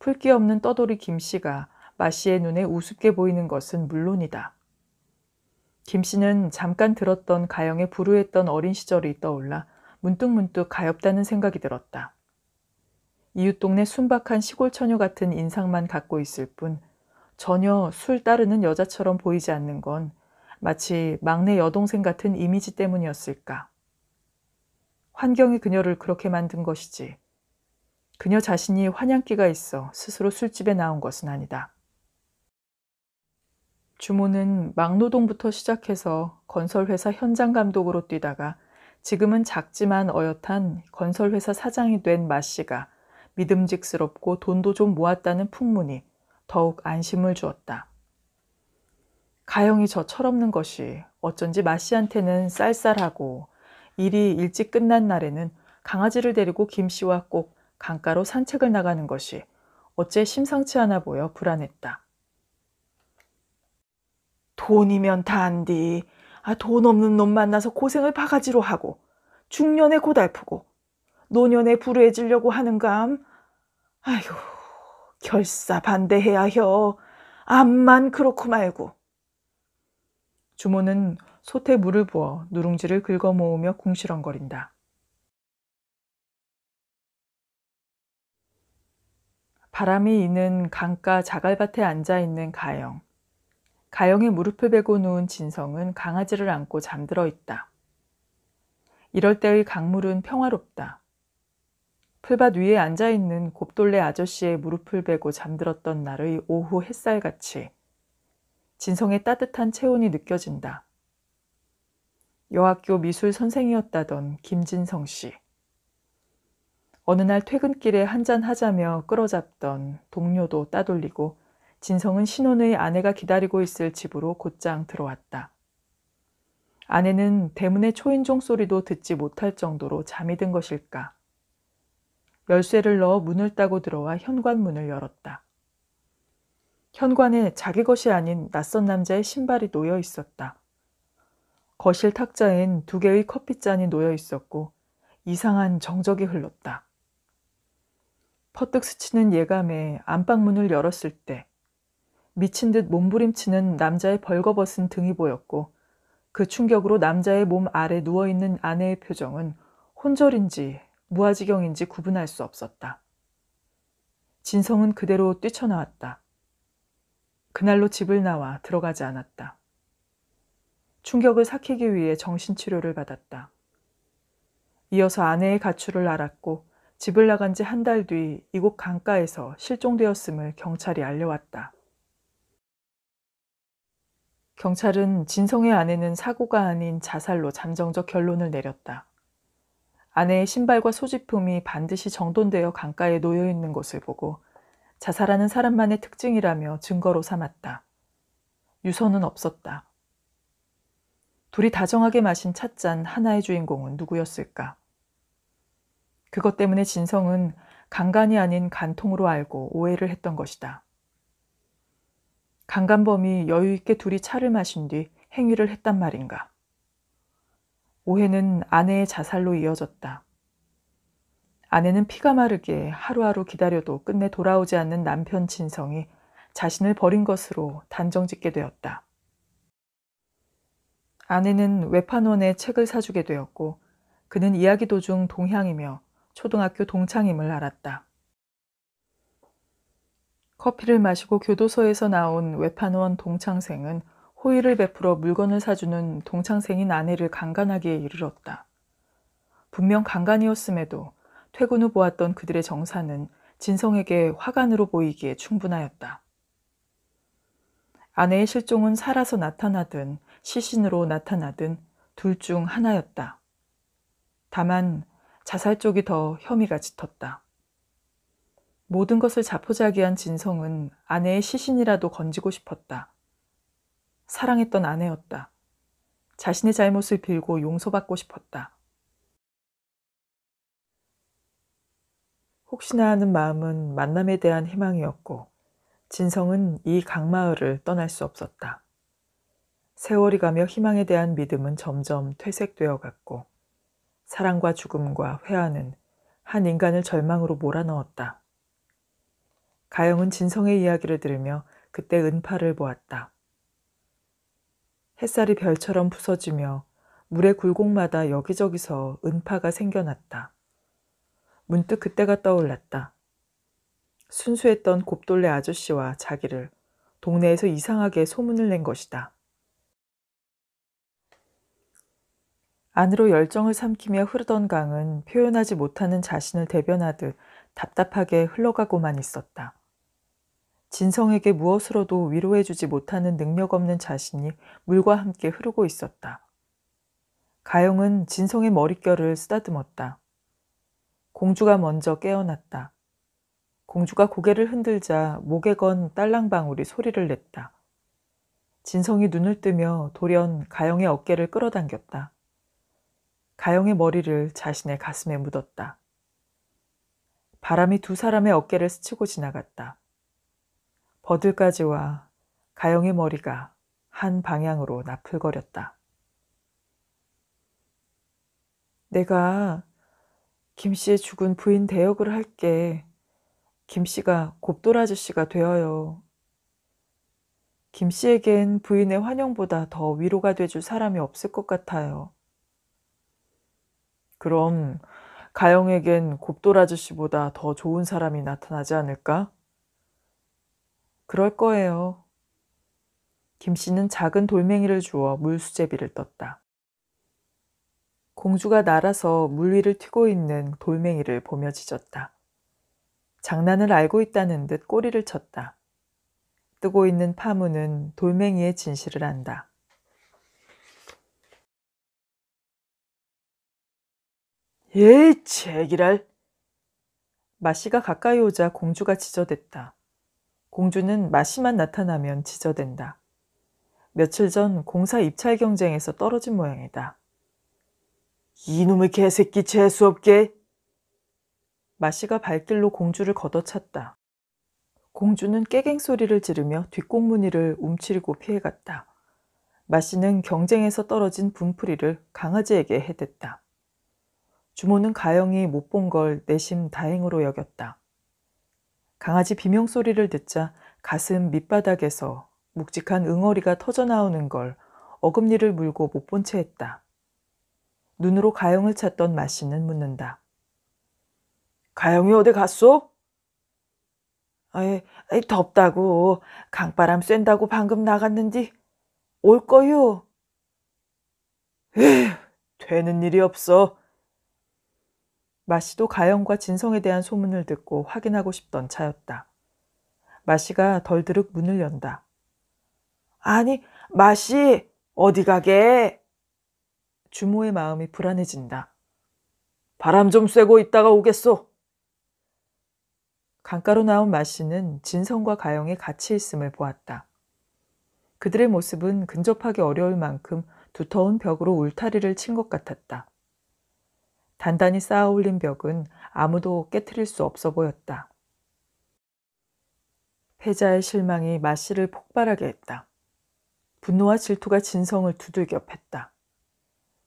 [SPEAKER 1] 풀기 없는 떠돌이 김씨가 마씨의 눈에 우습게 보이는 것은 물론이다. 김 씨는 잠깐 들었던 가영의 불우했던 어린 시절이 떠올라 문득문득 가엽다는 생각이 들었다. 이웃 동네 순박한 시골 처녀 같은 인상만 갖고 있을 뿐 전혀 술 따르는 여자처럼 보이지 않는 건 마치 막내 여동생 같은 이미지 때문이었을까. 환경이 그녀를 그렇게 만든 것이지. 그녀 자신이 환향기가 있어 스스로 술집에 나온 것은 아니다. 주모는 막노동부터 시작해서 건설회사 현장 감독으로 뛰다가 지금은 작지만 어엿한 건설회사 사장이 된 마씨가 믿음직스럽고 돈도 좀 모았다는 풍문이 더욱 안심을 주었다. 가영이 저 철없는 것이 어쩐지 마씨한테는 쌀쌀하고 일이 일찍 끝난 날에는 강아지를 데리고 김씨와 꼭 강가로 산책을 나가는 것이 어째 심상치 않아 보여 불안했다. 돈이면 단디. 아, 돈 없는 놈 만나서 고생을 바가지로 하고, 중년에 고달프고, 노년에 불우해지려고 하는감. 아휴, 결사 반대해야 혀. 암만 그렇고 말고. 주모는 솥에 물을 부어 누룽지를 긁어 모으며 궁시렁거린다. 바람이 이는 강가 자갈밭에 앉아 있는 가영. 가영의 무릎을 베고 누운 진성은 강아지를 안고 잠들어 있다. 이럴 때의 강물은 평화롭다. 풀밭 위에 앉아 있는 곱돌레 아저씨의 무릎을 베고 잠들었던 날의 오후 햇살같이 진성의 따뜻한 체온이 느껴진다. 여학교 미술 선생이었다던 김진성 씨. 어느 날 퇴근길에 한잔하자며 끌어잡던 동료도 따돌리고 진성은 신혼의 아내가 기다리고 있을 집으로 곧장 들어왔다. 아내는 대문의 초인종 소리도 듣지 못할 정도로 잠이 든 것일까. 열쇠를 넣어 문을 따고 들어와 현관문을 열었다. 현관에 자기 것이 아닌 낯선 남자의 신발이 놓여 있었다. 거실 탁자엔 두 개의 커피잔이 놓여 있었고 이상한 정적이 흘렀다. 퍼뜩 스치는 예감에 안방문을 열었을 때 미친 듯 몸부림치는 남자의 벌거벗은 등이 보였고 그 충격으로 남자의 몸 아래 누워있는 아내의 표정은 혼절인지 무아지경인지 구분할 수 없었다. 진성은 그대로 뛰쳐나왔다. 그날로 집을 나와 들어가지 않았다. 충격을 삭히기 위해 정신치료를 받았다. 이어서 아내의 가출을 알았고 집을 나간 지 한 달 뒤 이곳 강가에서 실종되었음을 경찰이 알려왔다. 경찰은 진성의 아내는 사고가 아닌 자살로 잠정적 결론을 내렸다. 아내의 신발과 소지품이 반드시 정돈되어 강가에 놓여 있는 것을 보고 자살하는 사람만의 특징이라며 증거로 삼았다. 유서는 없었다. 둘이 다정하게 마신 찻잔 하나의 주인공은 누구였을까? 그것 때문에 진성은 강간이 아닌 간통으로 알고 오해를 했던 것이다. 강간범이 여유있게 둘이 차를 마신 뒤 행위를 했단 말인가. 오해는 아내의 자살로 이어졌다. 아내는 피가 마르게 하루하루 기다려도 끝내 돌아오지 않는 남편 진성이 자신을 버린 것으로 단정 짓게 되었다. 아내는 외판원에 책을 사주게 되었고 그는 이야기 도중 동향이며 초등학교 동창임을 알았다. 커피를 마시고 교도소에서 나온 외판원 동창생은 호의를 베풀어 물건을 사주는 동창생인 아내를 강간하기에 이르렀다. 분명 강간이었음에도 퇴근 후 보았던 그들의 정사는 진성에게 화관으로 보이기에 충분하였다. 아내의 실종은 살아서 나타나든 시신으로 나타나든 둘 중 하나였다. 다만 자살 쪽이 더 혐의가 짙었다. 모든 것을 자포자기한 진성은 아내의 시신이라도 건지고 싶었다. 사랑했던 아내였다. 자신의 잘못을 빌고 용서받고 싶었다. 혹시나 하는 마음은 만남에 대한 희망이었고, 진성은 이 강마을을 떠날 수 없었다. 세월이 가며 희망에 대한 믿음은 점점 퇴색되어 갔고, 사랑과 죽음과 회화는 한 인간을 절망으로 몰아넣었다. 가영은 진성의 이야기를 들으며 그때 은파를 보았다. 햇살이 별처럼 부서지며 물의 굴곡마다 여기저기서 은파가 생겨났다. 문득 그때가 떠올랐다. 순수했던 곱돌레 아저씨와 자기를 동네에서 이상하게 소문을 낸 것이다. 안으로 열정을 삼키며 흐르던 강은 표현하지 못하는 자신을 대변하듯 답답하게 흘러가고만 있었다. 진성에게 무엇으로도 위로해주지 못하는 능력 없는 자신이 물과 함께 흐르고 있었다. 가영은 진성의 머릿결을 쓰다듬었다. 공주가 먼저 깨어났다. 공주가 고개를 흔들자 목에 건 딸랑방울이 소리를 냈다. 진성이 눈을 뜨며 돌연 가영의 어깨를 끌어당겼다. 가영의 머리를 자신의 가슴에 묻었다. 바람이 두 사람의 어깨를 스치고 지나갔다. 버들까지와 가영의 머리가 한 방향으로 나풀거렸다. 내가 김 씨의 죽은 부인 대역을 할게. 김 씨가 곱돌 아저씨가 되어요. 김 씨에겐 부인의 환영보다 더 위로가 돼 줄 사람이 없을 것 같아요. 그럼 가영에겐 곱돌 아저씨보다 더 좋은 사람이 나타나지 않을까? 그럴 거예요. 김 씨는 작은 돌멩이를 주어 물수제비를 떴다. 공주가 날아서 물 위를 튀고 있는 돌멩이를 보며 짖었다. 장난을 알고 있다는 듯 꼬리를 쳤다. 뜨고 있는 파무는 돌멩이의 진실을 안다. 예, 제기랄. 마씨가 가까이 오자 공주가 지저댔다. 공주는 마이만 나타나면 지저댄다. 며칠 전 공사 입찰 경쟁에서 떨어진 모양이다. 이놈의 개새끼 재수 없게! 마씨가 발길로 공주를 걷어찼다. 공주는 깨갱 소리를 지르며 뒷공무니를 움츠리고 피해갔다. 마씨는 경쟁에서 떨어진 분풀이를 강아지에게 해댔다. 주모는 가영이 못 본 걸 내심 다행으로 여겼다. 강아지 비명소리를 듣자 가슴 밑바닥에서 묵직한 응어리가 터져나오는 걸 어금니를 물고 못 본 채 했다. 눈으로 가영을 찾던 마씨는 묻는다. 가영이 어디 갔소 아이, 아이 덥다고 강바람 쐰다고 방금 나갔는디 올 거요. 에휴, 되는 일이 없어. 마씨도 가영과 진성에 대한 소문을 듣고 확인하고 싶던 차였다. 마씨가 덜드륵 문을 연다. 아니, 마씨, 어디 가게? 주모의 마음이 불안해진다. 바람 좀 쐬고 있다가 오겠소. 강가로 나온 마씨는 진성과 가영이 같이 있음을 보았다. 그들의 모습은 근접하기 어려울 만큼 두터운 벽으로 울타리를 친 것 같았다. 단단히 쌓아 올린 벽은 아무도 깨뜨릴 수 없어 보였다. 패자의 실망이 마씨를 폭발하게 했다. 분노와 질투가 진성을 두들겨 팼다.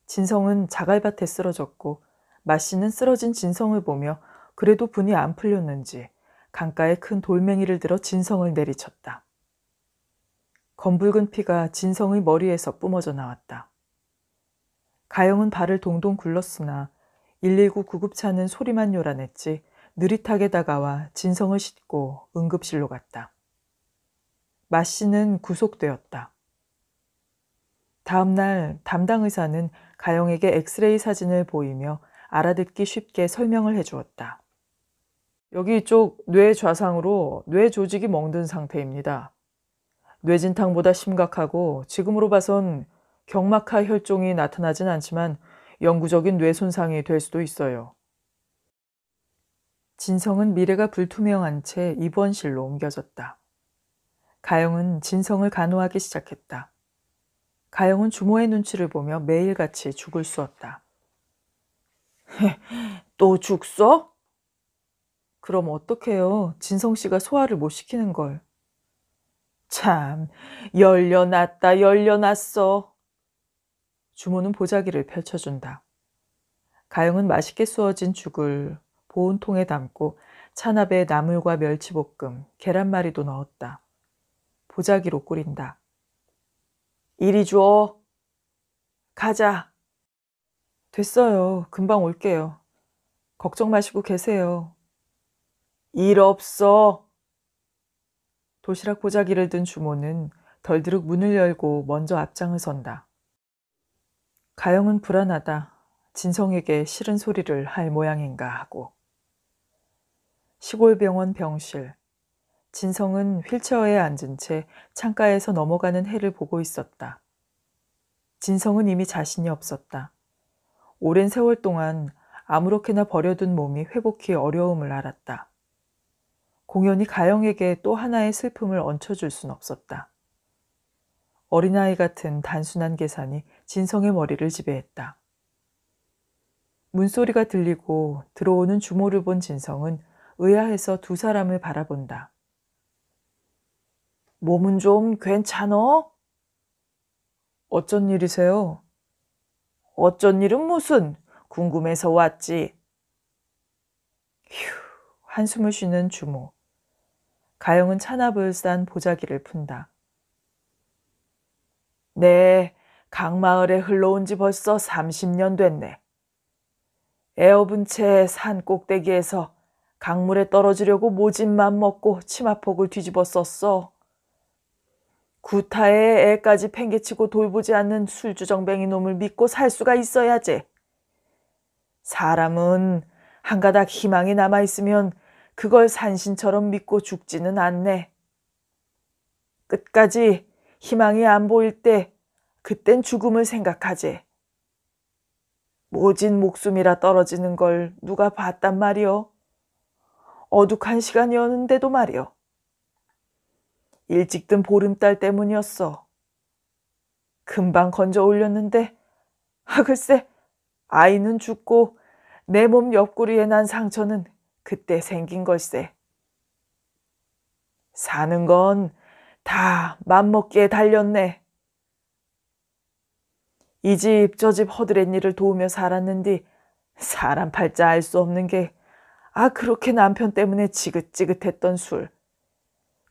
[SPEAKER 1] 진성은 자갈밭에 쓰러졌고 마씨는 쓰러진 진성을 보며 그래도 분이 안 풀렸는지 강가에 큰 돌멩이를 들어 진성을 내리쳤다. 검붉은 피가 진성의 머리에서 뿜어져 나왔다. 가영은 발을 동동 굴렀으나 119 구급차는 소리만 요란했지 느릿하게 다가와 진성을 싣고 응급실로 갔다. 마 씨는 구속되었다. 다음날 담당 의사는 가영에게 엑스레이 사진을 보이며 알아듣기 쉽게 설명을 해주었다. 여기 이쪽 뇌 좌상으로 뇌 조직이 멍든 상태입니다. 뇌진탕보다 심각하고 지금으로 봐선 경막하 혈종이 나타나진 않지만 영구적인 뇌 손상이 될 수도 있어요. 진성은 미래가 불투명한 채 입원실로 옮겨졌다. 가영은 진성을 간호하기 시작했다. 가영은 주모의 눈치를 보며 매일같이 죽을 수었다또 죽소? 그럼 어떡해요. 진성 씨가 소화를 못 시키는 걸. 참, 열려났다, 열려났어. 주모는 보자기를 펼쳐준다. 가영은 맛있게 쑤어진 죽을 보온통에 담고 찬압에 나물과 멸치볶음, 계란말이도 넣었다. 보자기로 꾸린다. 이리 줘. 가자. 됐어요. 금방 올게요. 걱정 마시고 계세요. 일 없어. 도시락 보자기를 든 주모는 덜드륵 문을 열고 먼저 앞장을 선다. 가영은 불안하다. 진성에게 싫은 소리를 할 모양인가 하고. 시골병원 병실. 진성은 휠체어에 앉은 채 창가에서 넘어가는 해를 보고 있었다. 진성은 이미 자신이 없었다. 오랜 세월 동안 아무렇게나 버려둔 몸이 회복기 어려움을 알았다. 공연이 가영에게 또 하나의 슬픔을 얹혀줄 순 없었다. 어린아이 같은 단순한 계산이 진성의 머리를 지배했다. 문소리가 들리고 들어오는 주모를 본 진성은 의아해서 두 사람을 바라본다. 몸은 좀 괜찮어? 어쩐 일이세요? 어쩐 일은 무슨? 궁금해서 왔지. 휴, 한숨을 쉬는 주모. 가영은 찬압을 싼 보자기를 푼다. 네, 강마을에 흘러온 지 벌써 30년 됐네. 애업은 채 산 꼭대기에서 강물에 떨어지려고 모진만 먹고 치마폭을 뒤집어 썼어. 구타에 애까지 팽개치고 돌보지 않는 술주정뱅이 놈을 믿고 살 수가 있어야지. 사람은 한 가닥 희망이 남아있으면 그걸 산신처럼 믿고 죽지는 않네. 끝까지 희망이 안 보일 때 그땐 죽음을 생각하지. 모진 목숨이라 떨어지는 걸 누가 봤단 말이오. 어둑한 시간이었는데도 말이오. 일찍 든 보름달 때문이었어. 금방 건져 올렸는데, 아, 글쎄, 아이는 죽고 내 몸 옆구리에 난 상처는 그때 생긴 걸세. 사는 건 다 맘먹기에 달렸네. 이집저집 허드렛일을 도우며 살았는데 사람 팔자 알 수 없는 게 아 그렇게 남편 때문에 지긋지긋했던 술.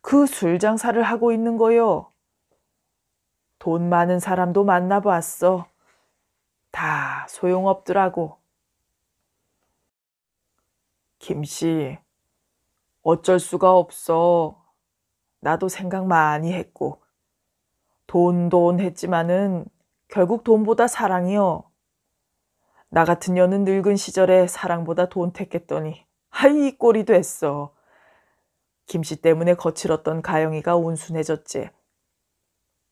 [SPEAKER 1] 그 술 장사를 하고 있는 거요. 돈 많은 사람도 만나봤어. 다 소용없더라고. 김씨, 어쩔 수가 없어. 나도 생각 많이 했고, 돈 돈 했지만은 결국 돈보다 사랑이요. 나 같은 여는 늙은 시절에 사랑보다 돈 택했더니 하이 이 꼴이 됐어. 김씨 때문에 거칠었던 가영이가 온순해졌지.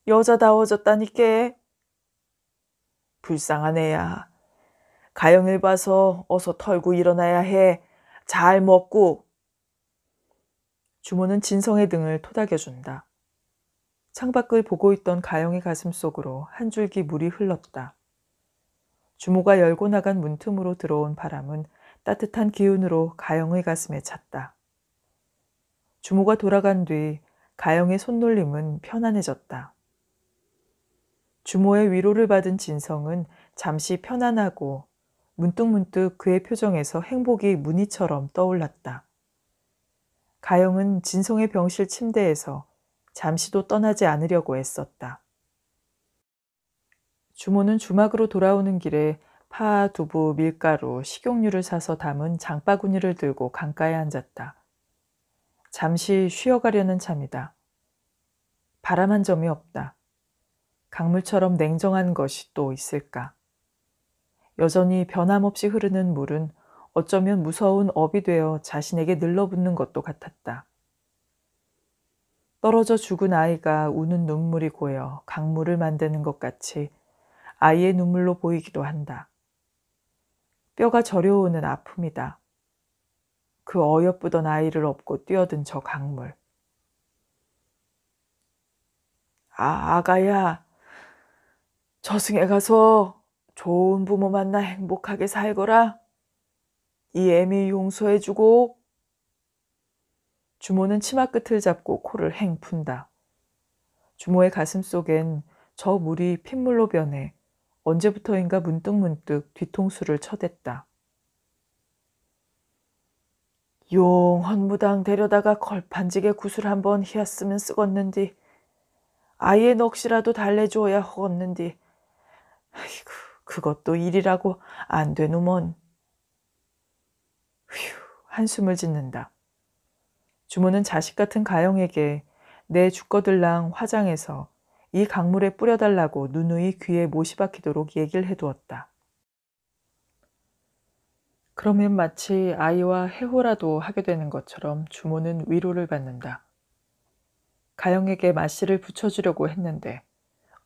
[SPEAKER 1] 여자다워졌다니께. 불쌍한 애야. 가영이를 봐서 어서 털고 일어나야 해. 잘 먹고. 주모는 진성의 등을 토닥여준다. 창밖을 보고 있던 가영의 가슴 속으로 한 줄기 물이 흘렀다. 주모가 열고 나간 문틈으로 들어온 바람은 따뜻한 기운으로 가영의 가슴에 찼다. 주모가 돌아간 뒤 가영의 손놀림은 편안해졌다. 주모의 위로를 받은 진성은 잠시 편안하고 문득문득 그의 표정에서 행복이 무늬처럼 떠올랐다. 가영은 진성의 병실 침대에서 잠시도 떠나지 않으려고 애썼다. 주모는 주막으로 돌아오는 길에 파, 두부, 밀가루, 식용유를 사서 담은 장바구니를 들고 강가에 앉았다. 잠시 쉬어가려는 참이다. 바람 한 점이 없다. 강물처럼 냉정한 것이 또 있을까? 여전히 변함없이 흐르는 물은 어쩌면 무서운 업이 되어 자신에게 늘러붙는 것도 같았다. 떨어져 죽은 아이가 우는 눈물이 고여 강물을 만드는 것 같이 아이의 눈물로 보이기도 한다. 뼈가 저려오는 아픔이다. 그 어여쁘던 아이를 업고 뛰어든 저 강물. 아, 아가야. 저승에 가서 좋은 부모 만나 행복하게 살거라. 이 애미 용서해주고 주모는 치마 끝을 잡고 코를 행 푼다. 주모의 가슴 속엔 저 물이 핏물로 변해 언제부터인가 문득문득 뒤통수를 쳐댔다. 용 헌무당 데려다가 걸판지게 구슬 한번 휘었으면 쓰겄는디 아예 넋이라도 달래주어야 허겄는디 아이고 그것도 일이라고 안 되누먼 휴 한숨을 짓는다. 주모는 자식 같은 가영에게 내 주거들랑 화장해서 이 강물에 뿌려달라고 누누이 귀에 못이 박히도록 얘기를 해두었다. 그러면 마치 아이와 해호라도 하게 되는 것처럼 주모는 위로를 받는다. 가영에게 마씨를 붙여주려고 했는데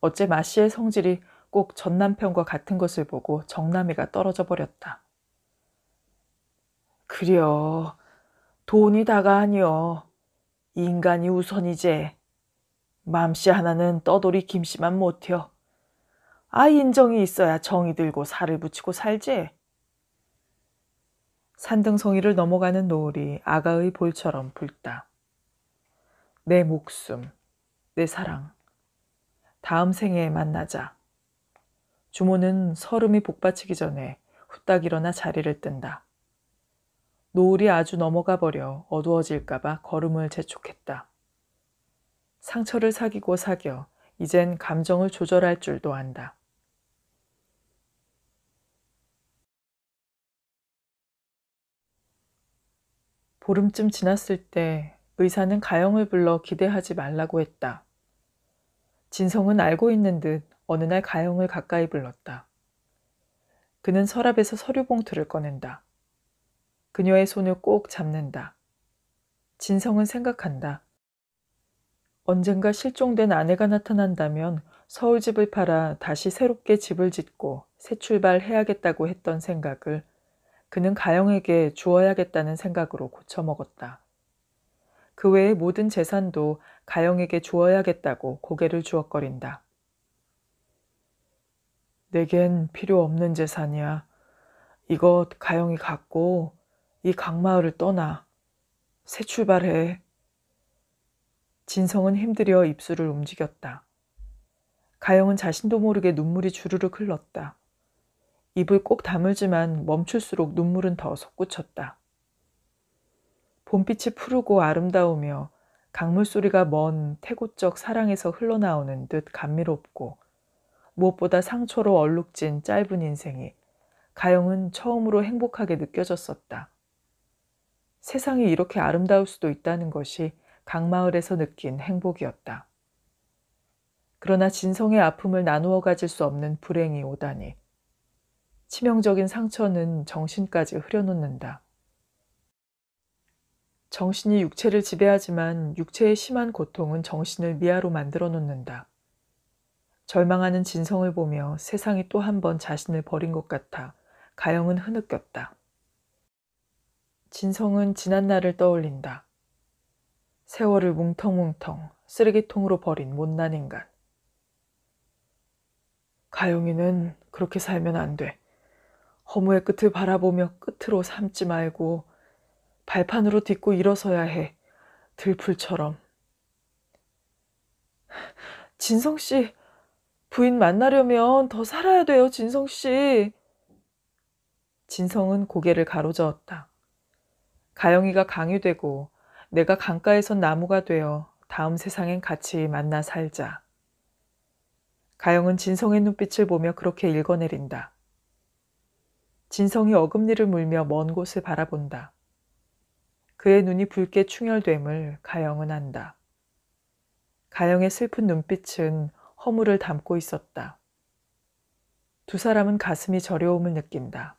[SPEAKER 1] 어째 마씨의 성질이 꼭 전남편과 같은 것을 보고 정남이가 떨어져 버렸다. 그려 돈이 다가 아니여 인간이 우선이제. 맘씨 하나는 떠돌이 김씨만 못혀. 아 인정이 있어야 정이 들고 살을 붙이고 살지. 산등성이를 넘어가는 노을이 아가의 볼처럼 붉다. 내 목숨, 내 사랑. 다음 생에 만나자. 주모는 서름이 복받치기 전에 후딱 일어나 자리를 뜬다. 노을이 아주 넘어가 버려 어두워질까봐 걸음을 재촉했다. 상처를 사귀고 사겨 이젠 감정을 조절할 줄도 안다. 보름쯤 지났을 때 의사는 가영을 불러 기대하지 말라고 했다. 진성은 알고 있는 듯 어느 날 가영을 가까이 불렀다. 그는 서랍에서 서류 봉투를 꺼낸다. 그녀의 손을 꼭 잡는다. 진성은 생각한다. 언젠가 실종된 아내가 나타난다면 서울집을 팔아 다시 새롭게 집을 짓고 새 출발해야겠다고 했던 생각을 그는 가영에게 주어야겠다는 생각으로 고쳐먹었다. 그 외의 모든 재산도 가영에게 주어야겠다고 고개를 주워거린다. 내겐 필요 없는 재산이야. 이것 가영이 갖고 이 강마을을 떠나 새 출발해. 진성은 힘들여 입술을 움직였다. 가영은 자신도 모르게 눈물이 주르륵 흘렀다. 입을 꼭 다물지만 멈출수록 눈물은 더 솟구쳤다. 봄빛이 푸르고 아름다우며 강물 소리가 먼 태고적 사랑에서 흘러나오는 듯 감미롭고 무엇보다 상처로 얼룩진 짧은 인생이 가영은 처음으로 행복하게 느껴졌었다. 세상이 이렇게 아름다울 수도 있다는 것이 강마을에서 느낀 행복이었다. 그러나 진성의 아픔을 나누어 가질 수 없는 불행이 오다니. 치명적인 상처는 정신까지 흐려놓는다. 정신이 육체를 지배하지만 육체의 심한 고통은 정신을 미아로 만들어 놓는다. 절망하는 진성을 보며 세상이 또 한 번 자신을 버린 것 같아 가영은 흐느꼈다. 진성은 지난 날을 떠올린다. 세월을 뭉텅뭉텅 쓰레기통으로 버린 못난 인간. 가영이는 그렇게 살면 안 돼. 허무의 끝을 바라보며 끝으로 삼지 말고 발판으로 딛고 일어서야 해. 들풀처럼. 진성 씨, 부인 만나려면 더 살아야 돼요, 진성 씨. 진성은 고개를 가로저었다. 가영이가 강이 되고 내가 강가에선 나무가 되어 다음 세상엔 같이 만나 살자. 가영은 진성의 눈빛을 보며 그렇게 읽어내린다. 진성이 어금니를 물며 먼 곳을 바라본다. 그의 눈이 붉게 충혈됨을 가영은 안다. 가영의 슬픈 눈빛은 허물을 담고 있었다. 두 사람은 가슴이 저려움을 느낀다.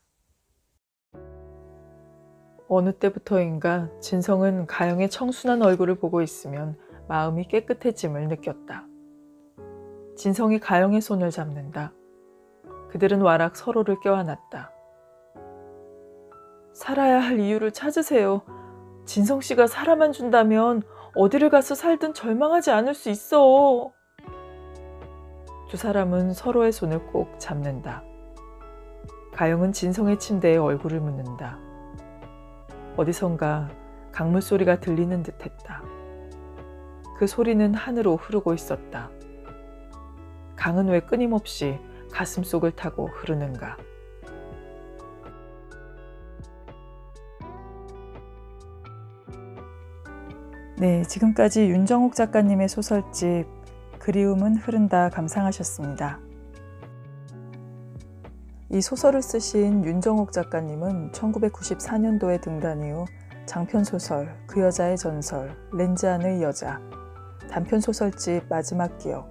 [SPEAKER 1] 어느 때부터인가 진성은 가영의 청순한 얼굴을 보고 있으면 마음이 깨끗해짐을 느꼈다. 진성이 가영의 손을 잡는다. 그들은 와락 서로를 껴안았다. 살아야 할 이유를 찾으세요. 진성 씨가 살아만 준다면 어디를 가서 살든 절망하지 않을 수 있어. 두 사람은 서로의 손을 꼭 잡는다. 가영은 진성의 침대에 얼굴을 묻는다. 어디선가 강물 소리가 들리는 듯했다. 그 소리는 하늘로 흐르고 있었다. 강은 왜 끊임없이 가슴 속을 타고 흐르는가? 네, 지금까지 윤정욱 작가님의 소설집 그리움은 흐른다 감상하셨습니다. 이 소설을 쓰신 윤정옥 작가님은 1994년도에 등단 이후 장편소설 그 여자의 전설, 렌즈 안의 여자, 단편소설집 마지막 기억,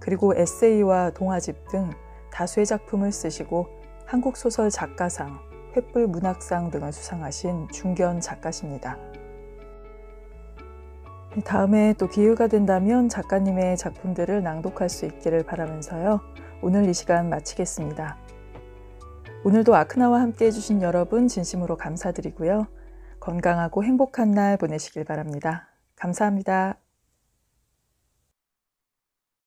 [SPEAKER 1] 그리고 에세이와 동화집 등 다수의 작품을 쓰시고 한국소설 작가상, 횃불 문학상 등을 수상하신 중견 작가십니다. 다음에 또 기회가 된다면 작가님의 작품들을 낭독할 수 있기를 바라면서요. 오늘 이 시간 마치겠습니다. 오늘도 아크나와 함께 해주신 여러분 진심으로 감사드리고요. 건강하고 행복한 날 보내시길 바랍니다. 감사합니다.